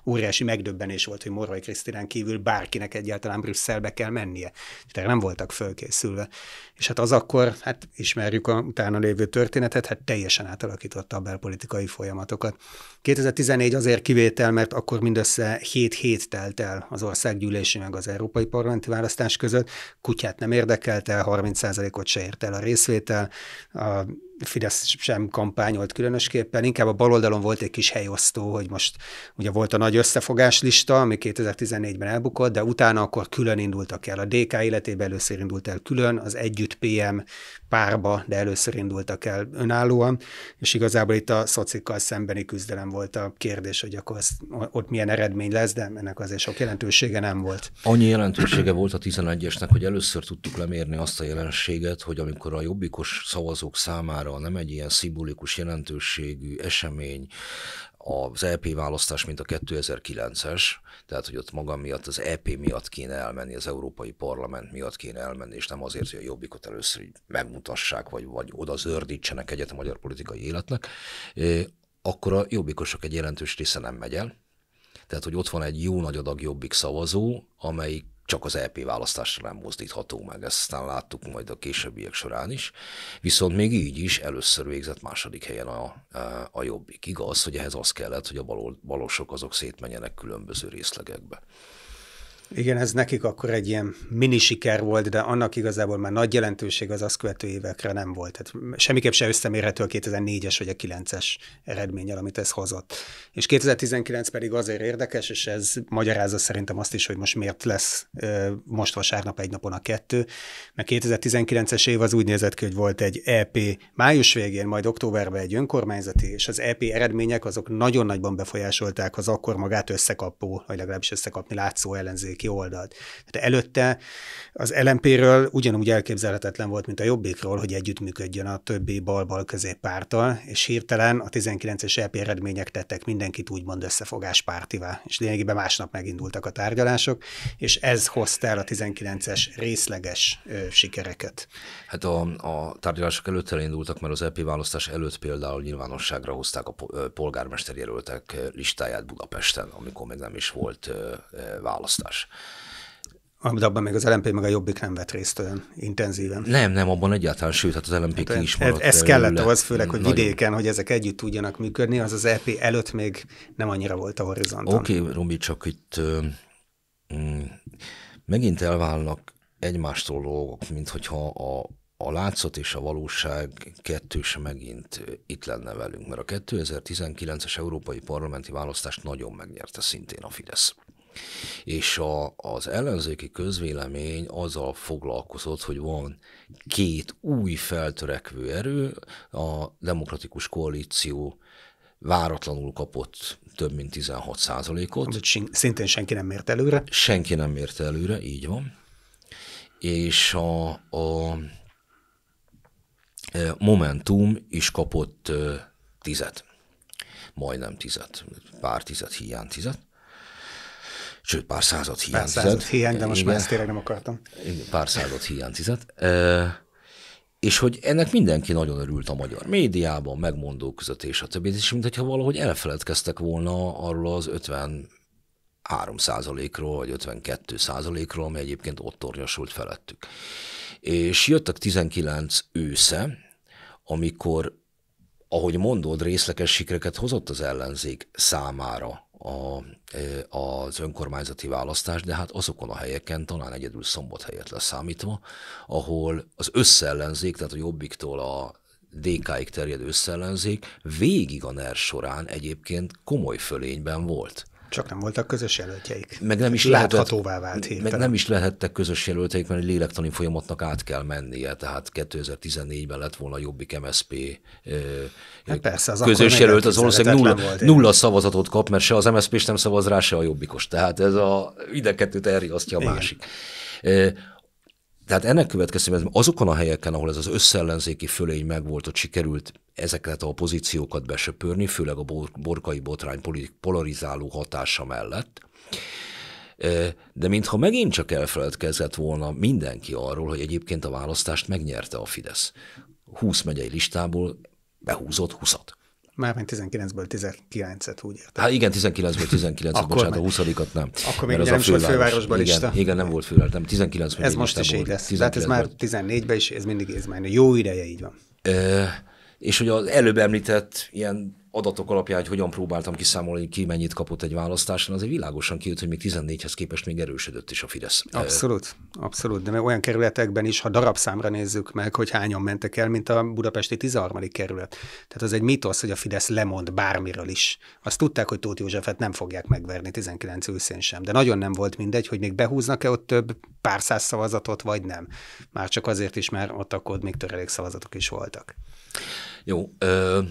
óriási megdöbbenés volt, hogy Morvai Krisztinán kívül bárkinek egyáltalán Brüsszelbe kell mennie. Tehát nem voltak fölkészülve. És hát az akkor, hát ismerjük a utána lévő történetet, hát teljesen átalakította a belpolitikai folyamatokat. 2014 azért kivétel, mert akkor mindössze 7 hét telt el az országgyűlési meg az európai parlamenti választás között. Kutyát nem érdekelte, 30%-ot se ért el a részvétel. A Fidesz sem kampányolt különösképpen, inkább a baloldalon volt egy kis helyosztó, hogy most ugye volt a nagy összefogás lista, ami 2014-ben elbukott, de utána akkor külön indultak el. A DK életében először indult el külön, az Együtt PM párba, de először indultak el önállóan, és igazából itt a szocikkal szembeni küzdelem volt a kérdés, hogy akkor az, ott milyen eredmény lesz, de ennek azért sok jelentősége nem volt. Annyi jelentősége volt a 11-esnek, hogy először tudtuk lemérni azt a jelenséget, hogy amikor a jobbikos szavazók számára nem egy ilyen szimbolikus jelentőségű esemény az EP választás, mint a 2009-es, tehát hogy ott magam miatt, az EP miatt kéne elmenni, az Európai Parlament miatt kéne elmenni, és nem azért, hogy a jobbikot először hogy megmutassák, vagy, vagy oda zördítsenek egyet a magyar politikai életnek, eh, akkor a jobbikosok egy jelentős része nem megy el. Tehát, hogy ott van egy jó nagy adag jobbik szavazó, amelyik csak az LP e választásra nem mozdítható meg, ezt aztán láttuk majd a későbbiek során is, viszont még így is először végzett második helyen a, e, a jobbik. Igaz, hogy ehhez az kellett, hogy a balol, balosok azok szétmenjenek különböző részlegekbe. Igen, ez nekik akkor egy ilyen mini siker volt, de annak igazából már nagy jelentőség az azt követő évekre nem volt. Tehát semmiképp se összemérhető a 2004-es vagy a 9-es eredménnyel, amit ez hozott. És 2019 pedig azért érdekes, és ez magyarázza szerintem azt is, hogy most miért lesz most vasárnap egy napon a kettő, mert 2019-es év az úgy nézett ki, hogy volt egy EP május végén, majd októberben egy önkormányzati, és az EP eredmények azok nagyon nagyban befolyásolták az akkor magát összekapó, vagy legalábbis összekapni látszó ellenzék ellenzéki oldalt. Tehát előtte az LMP-ről ugyanúgy elképzelhetetlen volt, mint a jobbikról, hogy együttműködjön a többi bal-bal középpártal, és hirtelen a 19-es EP eredmények tettek mindenkit úgymond összefogáspártivá, és lényegében másnap megindultak a tárgyalások, és ez hozta el a 19-es részleges ö, sikereket. Hát a, a tárgyalások előtt elindultak, mert az EP választás előtt például nyilvánosságra hozták a polgármester jelöltek listáját Budapesten, amikor még nem is volt választás és de abban még az LMP meg a Jobbik nem vett részt olyan intenzíven. Nem, nem, abban egyáltalán, sőt, hát az LMP hát, e- is maradt. Ez kellett ahhoz, főleg, hogy nagyon. vidéken, hogy ezek együtt tudjanak működni, az az EP előtt még nem annyira volt a horizonton. Oké, okay, Rumi, csak itt mm, megint elválnak egymástól dolgok, mint hogyha a, a látszat és a valóság kettős megint itt lenne velünk, mert a 2019-es európai parlamenti választást nagyon megnyerte szintén a Fidesz. És a, az ellenzéki közvélemény azzal foglalkozott, hogy van két új feltörekvő erő, a demokratikus koalíció váratlanul kapott több mint 16 százalékot. Amit szintén senki nem mért előre. Senki nem mért előre, így van. És a, a e, Momentum is kapott e, tizet, majdnem tizet, pár tizet, hiány tizet sőt pár század hiányzett. Pár százat hiány, de most igen, már ezt tényleg nem akartam. Pár század hiányzett. E, és hogy ennek mindenki nagyon örült a magyar médiában, megmondó között és a többi, és mintha valahogy elfeledkeztek volna arról az 53 ról vagy 52 ról ami egyébként ott tornyosult felettük. És jöttek 19 ősze, amikor, ahogy mondod, részleges sikereket hozott az ellenzék számára a, az önkormányzati választás, de hát azokon a helyeken, talán egyedül szombathelyet leszámítva, ahol az összellenzék, tehát a jobbiktól a DK-ig terjedő összellenzék végig a NER során egyébként komoly fölényben volt. Csak nem voltak közös jelöltjeik. Meg nem is láthatóvá vált hirtelen. Meg nem is lehettek közös jelölteik, mert egy lélektani folyamatnak át kell mennie. Tehát 2014-ben lett volna a Jobbik MSP hát persze, az közös jelölt, az ország nulla, volt, nulla szavazatot kap, mert se az MSP s nem szavaz rá, se a Jobbikos. Tehát ez a ide kettőt elriasztja a Igen. másik. Tehát ennek következtében azokon a helyeken, ahol ez az összellenzéki fölény megvolt, ott sikerült ezeket a pozíciókat besöpörni, főleg a borkai botrány polarizáló hatása mellett. De mintha megint csak elfeledkezett volna mindenki arról, hogy egyébként a választást megnyerte a Fidesz. 20 megyei listából behúzott 20-at. Mármint 19-ből 19-et, úgy értem. Hát igen, 19-ből 19 et bocsánat, meg. a 20-at nem. Akkor még nem volt fővárosban igen, lista. Igen, nem volt főváros, nem, 19 Ez most is így lesz. Tehát ez már 14-ben is, ez mindig ez már jó ideje így van. Uh, és hogy az előbb említett ilyen adatok alapján, hogy hogyan próbáltam kiszámolni, ki mennyit kapott egy választáson, azért világosan kijött, hogy még 14-hez képest még erősödött is a Fidesz. Abszolút, abszolút, de olyan kerületekben is, ha darabszámra nézzük meg, hogy hányan mentek el, mint a budapesti 13. kerület. Tehát az egy mitosz, hogy a Fidesz lemond bármiről is. Azt tudták, hogy Tóth Józsefet nem fogják megverni 19 őszén sem, de nagyon nem volt mindegy, hogy még behúznak-e ott több pár száz szavazatot, vagy nem. Már csak azért is, mert ott akkor még töredék szavazatok is voltak. Jó, ö,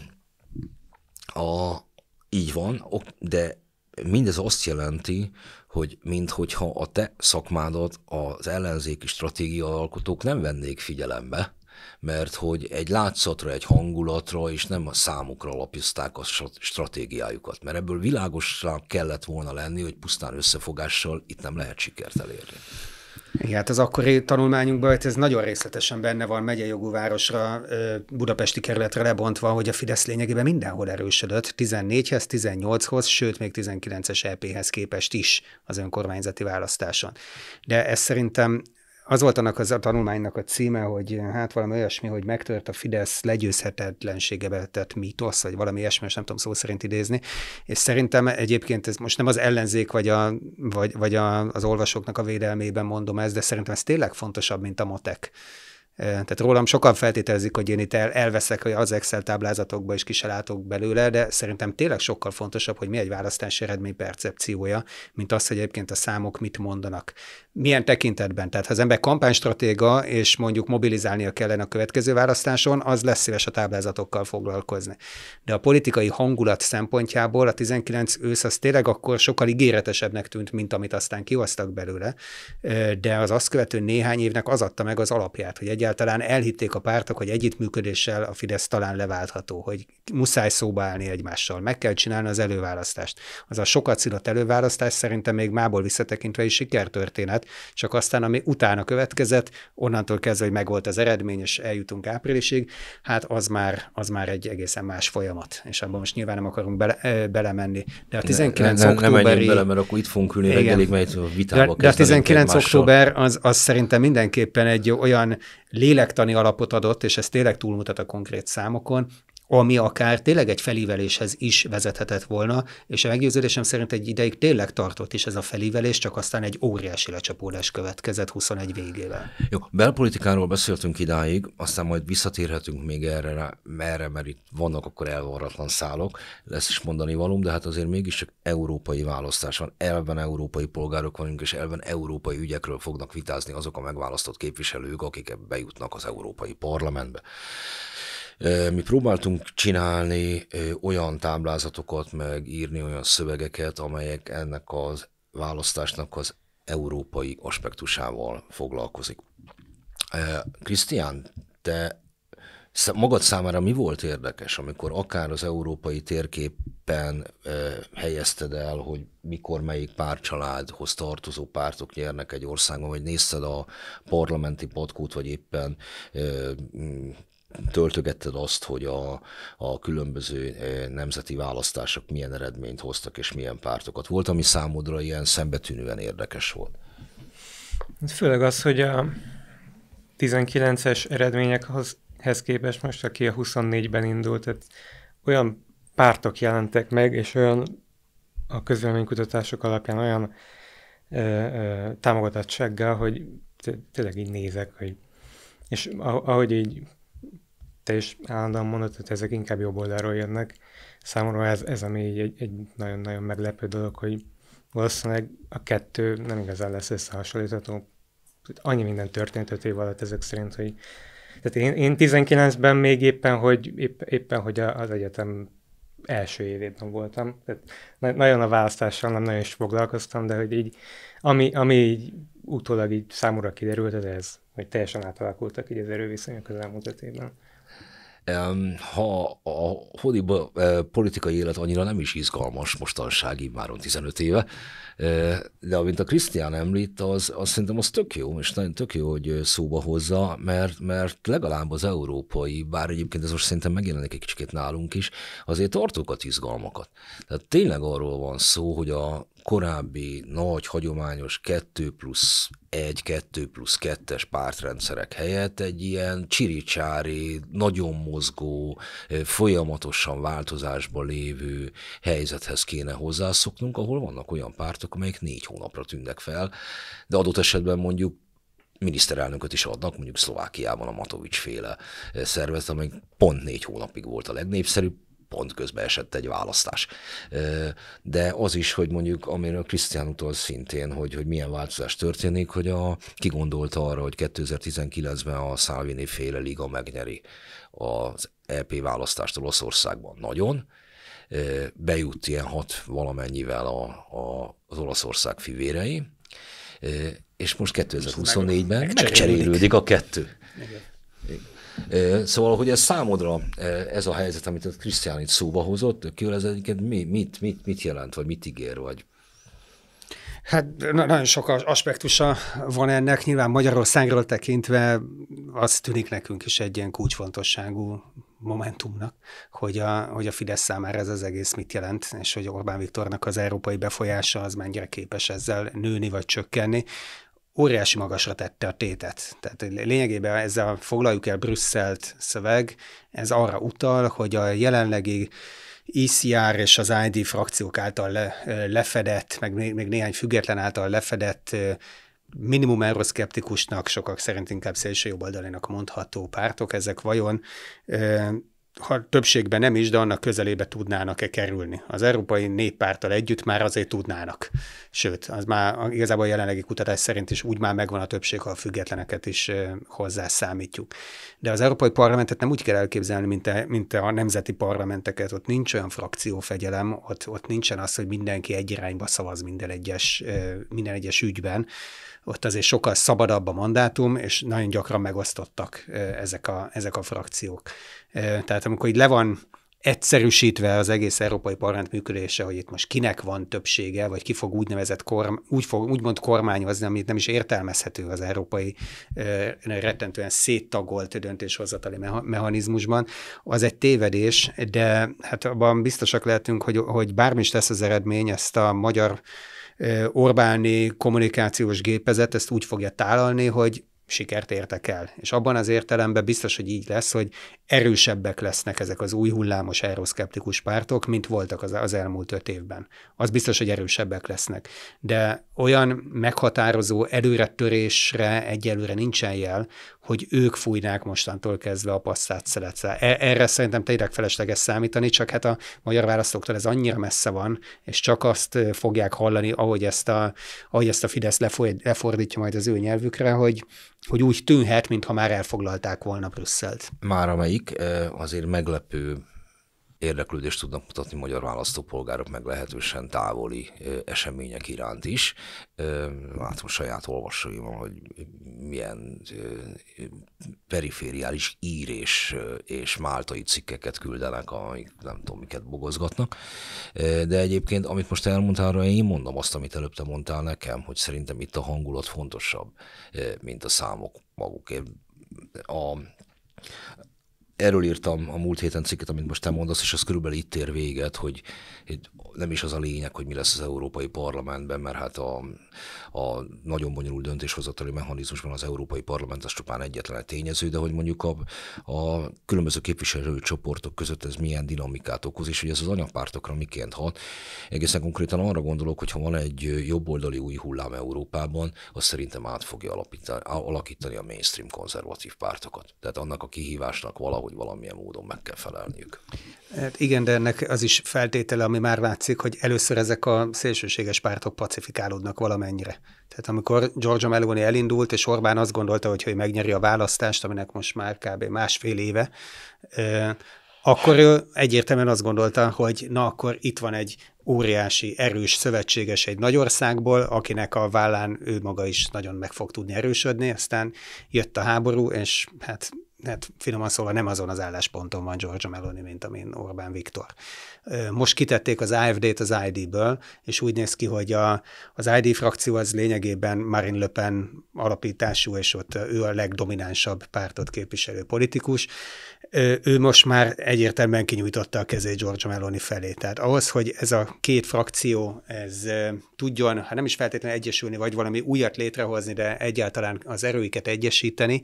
a, így van, de mindez azt jelenti, hogy minthogyha a te szakmádat az ellenzéki stratégia alkotók nem vennék figyelembe, mert hogy egy látszatra, egy hangulatra, és nem a számukra alapozták a stratégiájukat, mert ebből világosra kellett volna lenni, hogy pusztán összefogással itt nem lehet sikert elérni. Igen, hát az akkori tanulmányunkban hát ez nagyon részletesen benne van jogú városra, budapesti kerületre lebontva, hogy a Fidesz lényegében mindenhol erősödött, 14-hez, 18-hoz, sőt még 19-es EP-hez képest is az önkormányzati választáson. De ez szerintem az volt annak az a tanulmánynak a címe, hogy hát valami olyasmi, hogy megtört a Fidesz legyőzhetetlensége betett mítosz, vagy valami ilyesmi, nem tudom szó szerint idézni, és szerintem egyébként ez most nem az ellenzék vagy, a, vagy, vagy a, az olvasóknak a védelmében mondom ezt, de szerintem ez tényleg fontosabb, mint a matek. Tehát rólam sokan feltételezik, hogy én itt el, elveszek az Excel táblázatokba, és kiselátok belőle, de szerintem tényleg sokkal fontosabb, hogy mi egy választás eredmény percepciója, mint az, hogy egyébként a számok mit mondanak. Milyen tekintetben? Tehát ha az ember kampánystratéga, és mondjuk mobilizálnia kellene a következő választáson, az lesz szíves a táblázatokkal foglalkozni. De a politikai hangulat szempontjából a 19 ősz az tényleg akkor sokkal ígéretesebbnek tűnt, mint amit aztán kihoztak belőle, de az azt követő néhány évnek az adta meg az alapját, hogy egy egyáltalán elhitték a pártok, hogy együttműködéssel a Fidesz talán leváltható, hogy muszáj szóba állni egymással, meg kell csinálni az előválasztást. Az a sokat szilat előválasztás szerintem még mából visszatekintve is sikertörténet, csak aztán, ami utána következett, onnantól kezdve, hogy megvolt az eredmény, és eljutunk áprilisig, hát az már, az már egy egészen más folyamat, és abban most nyilván nem akarunk bele, belemenni. De a 19 ne, ne, októberi... Nem menjünk bele, mert akkor itt fogunk ülni reggelig, mert a vitába de, de a 19 október az, az szerintem mindenképpen egy olyan lélektani alapot adott, és ez tényleg túlmutat a konkrét számokon, ami akár tényleg egy felíveléshez is vezethetett volna, és a meggyőződésem szerint egy ideig tényleg tartott is ez a felívelés, csak aztán egy óriási lecsapódás következett 21 végével. Jó, belpolitikáról beszéltünk idáig, aztán majd visszatérhetünk még erre, merre, mert itt vannak akkor elvarratlan szálok, lesz is mondani valóm, de hát azért mégiscsak európai választás van, elven európai polgárok vagyunk, és elven európai ügyekről fognak vitázni azok a megválasztott képviselők, akik bejutnak az Európai Parlamentbe. Mi próbáltunk csinálni olyan táblázatokat, meg írni olyan szövegeket, amelyek ennek az választásnak az európai aspektusával foglalkozik. Krisztián, te magad számára mi volt érdekes, amikor akár az európai térképen helyezted el, hogy mikor melyik párcsaládhoz tartozó pártok nyernek egy országban, vagy nézted a parlamenti patkót, vagy éppen töltögetted azt, hogy a, a különböző eh, nemzeti választások milyen eredményt hoztak, és milyen pártokat volt, ami számodra ilyen szembetűnően érdekes volt. Hát főleg az, hogy a 19-es eredményekhez képest most, aki a 24-ben indult, tehát olyan pártok jelentek meg, és olyan a közvéleménykutatások alapján olyan ö, eh, ö, eh, támogatottsággal, hogy tényleg így nézek, hogy és ahogy így te is állandóan mondod, hogy ezek inkább jobb oldalról jönnek. Számomra ez, ez ami egy, nagyon-nagyon meglepő dolog, hogy valószínűleg a kettő nem igazán lesz összehasonlítható. Annyi minden történt öt év alatt ezek szerint, hogy tehát én, én 19-ben még éppen, hogy, épp, éppen, hogy az egyetem első évében voltam. Tehát nagyon a választással nem nagyon is foglalkoztam, de hogy így, ami, ami így utólag így számomra kiderült, az ez, hogy teljesen átalakultak így az erőviszonyok az elmúlt évben ha a Hodiba eh, politikai élet annyira nem is izgalmas mostanság, immáron 15 éve, de amint a Krisztián említ, az, az szerintem az tök jó, és nagyon tök jó, hogy szóba hozza, mert, mert legalább az európai, bár egyébként ez most szerintem megjelenik egy kicsit nálunk is, azért tartók a izgalmakat. Tehát tényleg arról van szó, hogy a korábbi nagy, hagyományos 2 plusz 1, 2 plusz 2-es pártrendszerek helyett egy ilyen csiricsári, nagyon mozgó, folyamatosan változásban lévő helyzethez kéne hozzászoknunk, ahol vannak olyan pártok, pártok, amelyek négy hónapra tűnnek fel, de adott esetben mondjuk miniszterelnököt is adnak, mondjuk Szlovákiában a Matovics féle szervezet, amely pont négy hónapig volt a legnépszerűbb, pont közbe esett egy választás. De az is, hogy mondjuk, amiről Krisztián utol szintén, hogy, hogy milyen változás történik, hogy a, ki gondolta arra, hogy 2019-ben a Salvini féle liga megnyeri az EP választást Olaszországban nagyon, bejut ilyen hat valamennyivel a, a, az Olaszország fivérei, és most 2024-ben meg, megcserélődik a kettő. Szóval, hogy ez számodra ez a helyzet, amit a Krisztián itt szóba hozott, ki ez egyébként mit, mit, mit jelent, vagy mit ígér, vagy Hát nagyon sok aspektusa van ennek. Nyilván Magyarországról tekintve az tűnik nekünk is egy ilyen kulcsfontosságú Momentumnak, hogy a, hogy a Fidesz számára ez az egész mit jelent, és hogy Orbán Viktornak az európai befolyása az mennyire képes ezzel nőni vagy csökkenni óriási magasra tette a tétet. Tehát lényegében ezzel a foglaljuk el Brüsszelt szöveg, ez arra utal, hogy a jelenlegi ICR e és az ID frakciók által le, lefedett, meg még néhány független által lefedett minimum euroszkeptikusnak, sokak szerint inkább szélső jobboldalinak mondható pártok, ezek vajon ha többségben nem is, de annak közelébe tudnának-e kerülni. Az Európai Néppárttal együtt már azért tudnának. Sőt, az már igazából a jelenlegi kutatás szerint is úgy már megvan a többség, ha a függetleneket is hozzászámítjuk. De az Európai Parlamentet nem úgy kell elképzelni, mint a, e, mint a nemzeti parlamenteket. Ott nincs olyan frakciófegyelem, ott, ott nincsen az, hogy mindenki egy irányba szavaz minden egyes, minden egyes ügyben ott azért sokkal szabadabb a mandátum, és nagyon gyakran megosztottak ezek a, ezek a frakciók. Tehát amikor így le van egyszerűsítve az egész Európai Parlament működése, hogy itt most kinek van többsége, vagy ki fog úgynevezett korm, úgy fog, úgymond kormányozni, amit nem is értelmezhető az európai rettentően széttagolt döntéshozatali mechanizmusban, az egy tévedés, de hát abban biztosak lehetünk, hogy, hogy bármi is lesz az eredmény, ezt a magyar Orbáni kommunikációs gépezet ezt úgy fogja tálalni, hogy sikert értek el. És abban az értelemben biztos, hogy így lesz, hogy erősebbek lesznek ezek az új hullámos aeroszkeptikus pártok, mint voltak az, az elmúlt öt évben. Az biztos, hogy erősebbek lesznek. De olyan meghatározó előretörésre egyelőre nincsen jel, hogy ők fújnák mostantól kezdve a passzát szeretve. Erre szerintem tényleg felesleges számítani, csak hát a magyar választóktól ez annyira messze van, és csak azt fogják hallani, ahogy ezt a, ahogy ezt a Fidesz lefordítja majd az ő nyelvükre, hogy, hogy úgy tűnhet, mintha már elfoglalták volna Brüsszelt. Már amelyik azért meglepő érdeklődést tudnak mutatni magyar választópolgárok meglehetősen távoli események iránt is. Látom saját olvasóim, hogy milyen perifériális ír és, és máltai cikkeket küldenek, amik nem tudom, miket bogozgatnak. De egyébként, amit most elmondtál, arra én mondom azt, amit előbb te mondtál nekem, hogy szerintem itt a hangulat fontosabb, mint a számok maguk. a erről írtam a múlt héten cikket, amit most te mondasz, és ez körülbelül itt ér véget, hogy nem is az a lényeg, hogy mi lesz az Európai Parlamentben, mert hát a, a nagyon bonyolult döntéshozatali mechanizmusban az Európai Parlament az csupán egyetlen egy tényező, de hogy mondjuk a, a különböző képviselőcsoportok között ez milyen dinamikát okoz, és hogy ez az anyapártokra miként hat. Egészen konkrétan arra gondolok, hogy ha van egy jobboldali új hullám Európában, az szerintem át fogja alakítani a mainstream konzervatív pártokat. Tehát annak a kihívásnak valahogy valamilyen módon meg kell felelniük. Hát igen, de ennek az is feltétele, ami már látszik, hogy először ezek a szélsőséges pártok pacifikálódnak valamennyire. Tehát amikor Giorgio Meloni elindult, és Orbán azt gondolta, hogy hogy megnyeri a választást, aminek most már kb. másfél éve, akkor ő egyértelműen azt gondolta, hogy na akkor itt van egy óriási, erős szövetséges egy nagy országból, akinek a vállán ő maga is nagyon meg fog tudni erősödni, aztán jött a háború, és hát hát finoman szólva nem azon az állásponton van Giorgia Meloni, mint amin Orbán Viktor. Most kitették az AFD-t az ID-ből, és úgy néz ki, hogy a, az ID frakció az lényegében Marine Le Pen alapítású, és ott ő a legdominánsabb pártot képviselő politikus. Ő most már egyértelműen kinyújtotta a kezét Giorgia Meloni felé. Tehát ahhoz, hogy ez a két frakció ez tudjon, ha nem is feltétlenül egyesülni, vagy valami újat létrehozni, de egyáltalán az erőiket egyesíteni,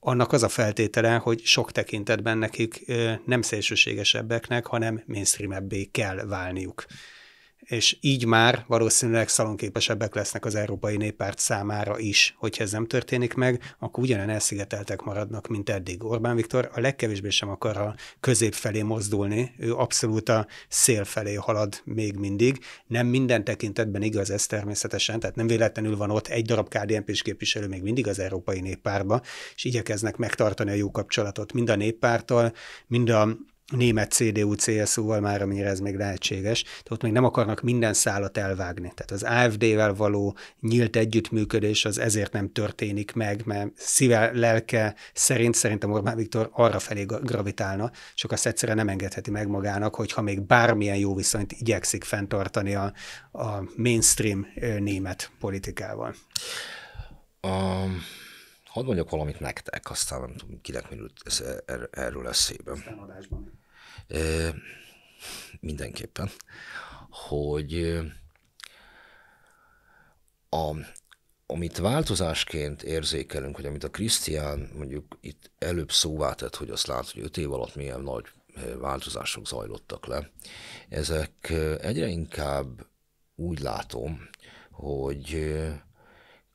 annak az a feltétele, hogy sok tekintetben nekik nem szélsőségesebbeknek, hanem mainstreamebbé kell válniuk és így már valószínűleg szalonképesebbek lesznek az Európai Néppárt számára is. Hogyha ez nem történik meg, akkor ugyanen elszigeteltek maradnak, mint eddig. Orbán Viktor a legkevésbé sem akar a közép felé mozdulni, ő abszolút a szél felé halad még mindig. Nem minden tekintetben igaz ez természetesen, tehát nem véletlenül van ott egy darab kdnp s képviselő még mindig az Európai Néppártba, és igyekeznek megtartani a jó kapcsolatot mind a néppárttal, mind a német CDU-CSU-val már, amire ez még lehetséges, de ott még nem akarnak minden szálat elvágni. Tehát az AFD-vel való nyílt együttműködés az ezért nem történik meg, mert szíve, lelke szerint szerintem Orbán Viktor arra felé gravitálna, csak azt egyszerűen nem engedheti meg magának, hogyha még bármilyen jó viszonyt igyekszik fenntartani a, a mainstream német politikával. Um, hadd mondjak valamit nektek, aztán nem tudom, kinek minőtt ez, er, erről eszébe. Aztán adásban mindenképpen, hogy a, amit változásként érzékelünk, hogy amit a Krisztián mondjuk itt előbb szóvá tett, hogy azt lát, hogy öt év alatt milyen nagy változások zajlottak le, ezek egyre inkább úgy látom, hogy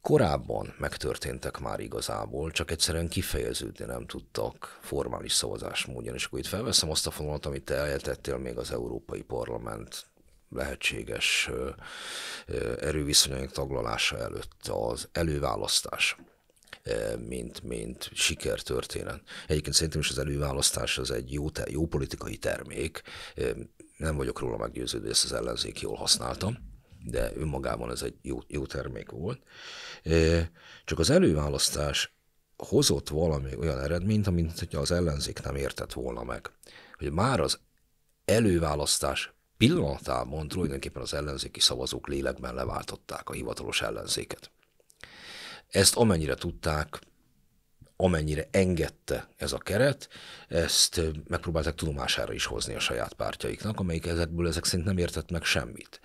korábban megtörténtek már igazából, csak egyszerűen kifejeződni nem tudtak formális szavazás módján. És akkor itt felveszem azt a fonalat, amit te eltettél még az Európai Parlament lehetséges erőviszonyok taglalása előtt az előválasztás mint, mint sikertörténet. Egyébként szerintem is az előválasztás az egy jó, jó politikai termék. Nem vagyok róla meggyőződve, hogy ezt az ellenzék jól használtam de önmagában ez egy jó, jó termék volt. Csak az előválasztás hozott valami olyan eredményt, amit hogyha az ellenzék nem értett volna meg. Hogy már az előválasztás pillanatában tulajdonképpen az ellenzéki szavazók lélekben leváltották a hivatalos ellenzéket. Ezt amennyire tudták, amennyire engedte ez a keret, ezt megpróbálták tudomására is hozni a saját pártjaiknak, amelyik ezekből ezek szerint nem értett meg semmit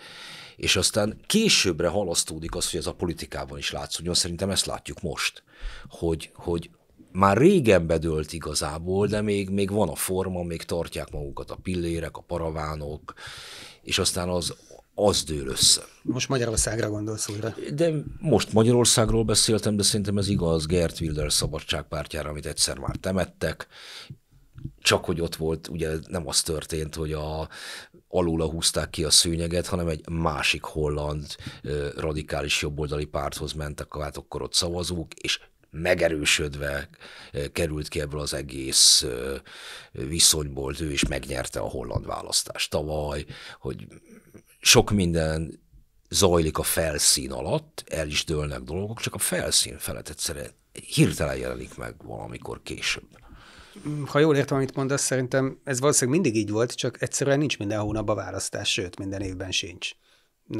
és aztán későbbre halasztódik az, hogy ez a politikában is látszódjon. Szerintem ezt látjuk most, hogy, hogy már régen bedölt igazából, de még, még van a forma, még tartják magukat a pillérek, a paravánok, és aztán az, az dől össze. Most Magyarországra gondolsz újra. De most Magyarországról beszéltem, de szerintem ez igaz Gert Wilder szabadságpártjára, amit egyszer már temettek, csak hogy ott volt, ugye nem az történt, hogy a, alula húzták ki a szőnyeget, hanem egy másik holland radikális jobboldali párthoz mentek hát akkor ott szavazók, és megerősödve került ki ebből az egész viszonyból, ő is megnyerte a holland választást tavaly, hogy sok minden zajlik a felszín alatt, el is dőlnek dolgok, csak a felszín felett egyszerűen hirtelen jelenik meg valamikor később ha jól értem, amit mondasz, szerintem ez valószínűleg mindig így volt, csak egyszerűen nincs minden hónapban választás, sőt, minden évben sincs.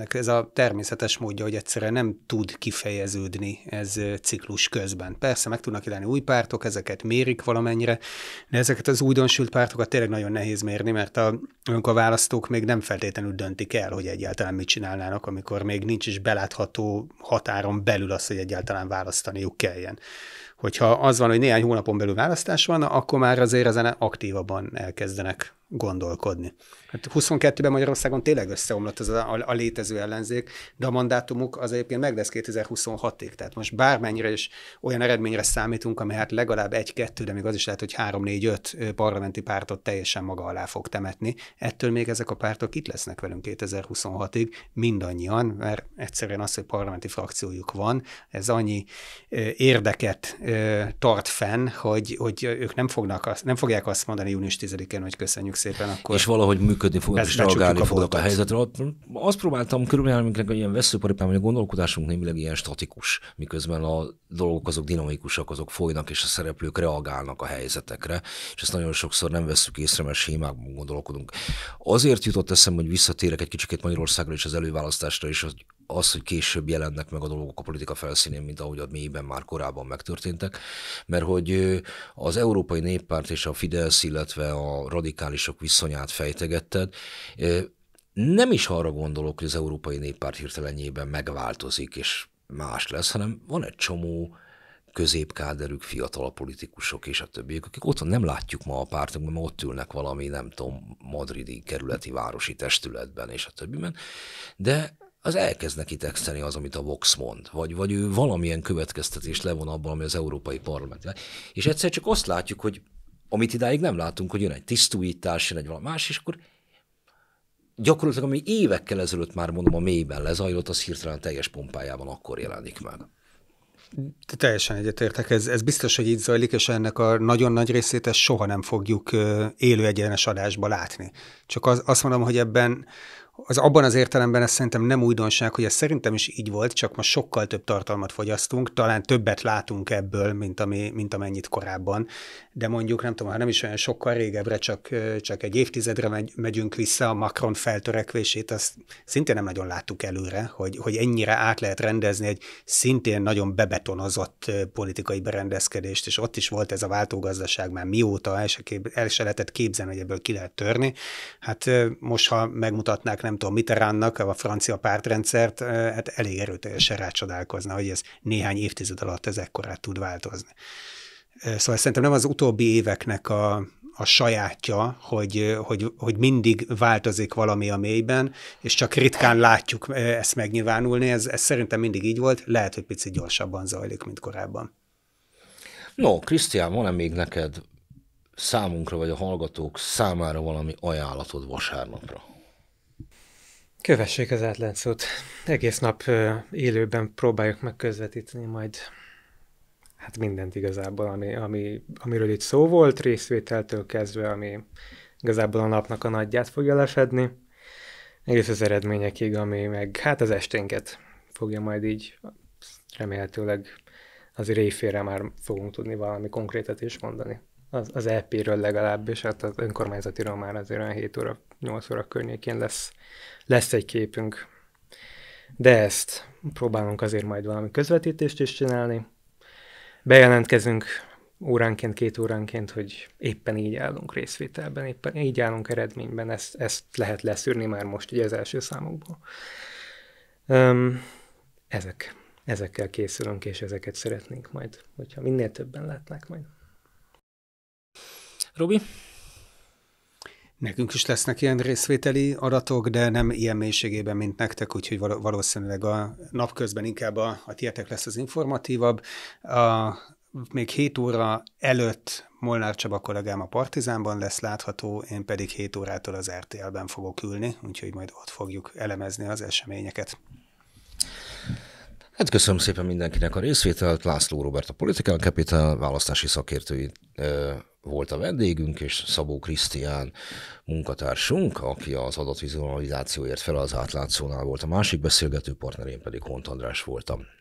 Ez a természetes módja, hogy egyszerűen nem tud kifejeződni ez ciklus közben. Persze meg tudnak jelenni új pártok, ezeket mérik valamennyire, de ezeket az újdonsült pártokat tényleg nagyon nehéz mérni, mert a, a választók még nem feltétlenül döntik el, hogy egyáltalán mit csinálnának, amikor még nincs is belátható határon belül az, hogy egyáltalán választaniuk kelljen hogyha az van, hogy néhány hónapon belül választás van, akkor már azért ezen aktívabban elkezdenek gondolkodni. Hát 22-ben Magyarországon tényleg összeomlott ez a, a, a létező ellenzék, de a mandátumuk az egyébként meg lesz 2026-ig, tehát most bármennyire is olyan eredményre számítunk, ami hát legalább egy-kettő, de még az is lehet, hogy három-négy-öt parlamenti pártot teljesen maga alá fog temetni. Ettől még ezek a pártok itt lesznek velünk 2026-ig, mindannyian, mert egyszerűen az, hogy parlamenti frakciójuk van, ez annyi érdeket tart fenn, hogy, hogy ők nem, fognak, nem fogják azt mondani június 10-én, hogy köszönjük szépen akkor. És valahogy működni fog, és reagálni fog a, a helyzetre. Azt próbáltam körülbelül, amikor ilyen veszőparipám, hogy a gondolkodásunk némileg ilyen statikus, miközben a dolgok azok dinamikusak, azok folynak, és a szereplők reagálnak a helyzetekre, és ezt nagyon sokszor nem veszük észre, mert sémákban gondolkodunk. Azért jutott eszem, hogy visszatérek egy kicsikét Magyarországra és az előválasztásra, és az, az, hogy később jelennek meg a dolgok a politika felszínén, mint ahogy a mélyben már korábban megtörténtek, mert hogy az Európai Néppárt és a Fidesz, illetve a radikálisok viszonyát fejtegetted, nem is arra gondolok, hogy az Európai Néppárt hirtelenjében megváltozik, és más lesz, hanem van egy csomó középkáderük, fiatal politikusok és a többiek, akik otthon nem látjuk ma a pártunk, mert ott ülnek valami, nem tudom, madridi kerületi városi testületben és a többiben, de az elkezd neki texteni az, amit a Vox mond, vagy, vagy ő valamilyen következtetést levon abban, ami az Európai Parlament. És egyszer csak azt látjuk, hogy amit idáig nem látunk, hogy jön egy tisztújítás, jön egy valami más, és akkor gyakorlatilag, ami évekkel ezelőtt már mondom a mélyben lezajlott, az hirtelen teljes pompájában akkor jelenik meg. Te teljesen egyetértek, ez, ez biztos, hogy így zajlik, és ennek a nagyon nagy részét ezt soha nem fogjuk élő egyenes adásba látni. Csak az, azt mondom, hogy ebben az abban az értelemben ez szerintem nem újdonság, hogy ez szerintem is így volt, csak ma sokkal több tartalmat fogyasztunk, talán többet látunk ebből, mint, ami, mint amennyit korábban de mondjuk nem tudom, ha nem is olyan sokkal régebbre, csak, csak egy évtizedre megy, megyünk vissza, a Macron feltörekvését, azt szintén nem nagyon láttuk előre, hogy, hogy ennyire át lehet rendezni egy szintén nagyon bebetonozott politikai berendezkedést, és ott is volt ez a váltógazdaság már mióta, el se, kép, el se lehetett képzelni, hogy ebből ki lehet törni. Hát most, ha megmutatnák, nem tudom, Mitterrandnak a francia pártrendszert, hát elég erőteljesen rácsodálkozna, hogy ez néhány évtized alatt ez ekkorát tud változni. Szóval szerintem nem az utóbbi éveknek a, a sajátja, hogy, hogy, hogy mindig változik valami a mélyben, és csak ritkán látjuk ezt megnyilvánulni. Ez, ez szerintem mindig így volt, lehet, hogy picit gyorsabban zajlik, mint korábban. No, Krisztián, van-e még neked számunkra, vagy a hallgatók számára valami ajánlatod vasárnapra? Kövessék az átlátszót. Egész nap élőben próbáljuk meg közvetíteni majd hát mindent igazából, ami, ami, amiről itt szó volt, részvételtől kezdve, ami igazából a napnak a nagyját fogja lefedni, egész az eredményekig, ami meg hát az esténket fogja majd így remélhetőleg az éjfélre már fogunk tudni valami konkrétat is mondani. Az, az EP-ről legalábbis, hát az önkormányzatiról már azért olyan 7 óra, 8 óra környékén lesz, lesz egy képünk. De ezt próbálunk azért majd valami közvetítést is csinálni, bejelentkezünk óránként, két óránként, hogy éppen így állunk részvételben, éppen így állunk eredményben, ezt, ezt lehet leszűrni már most így az első számokból. Um, ezek, ezekkel készülünk, és ezeket szeretnénk majd, hogyha minél többen látnák majd. Robi? Nekünk is lesznek ilyen részvételi adatok, de nem ilyen mélységében, mint nektek, úgyhogy valószínűleg a napközben inkább a, a tietek lesz az informatívabb. A, még 7 óra előtt Molnár Csaba kollégám a Partizánban lesz látható, én pedig 7 órától az RTL-ben fogok ülni, úgyhogy majd ott fogjuk elemezni az eseményeket. Hát köszönöm szépen mindenkinek a részvételt. László Robert a Political Capital választási szakértői volt a vendégünk, és Szabó Krisztián munkatársunk, aki az adatvizualizációért fel az átlátszónál volt a másik beszélgető partner, én pedig Hont András voltam.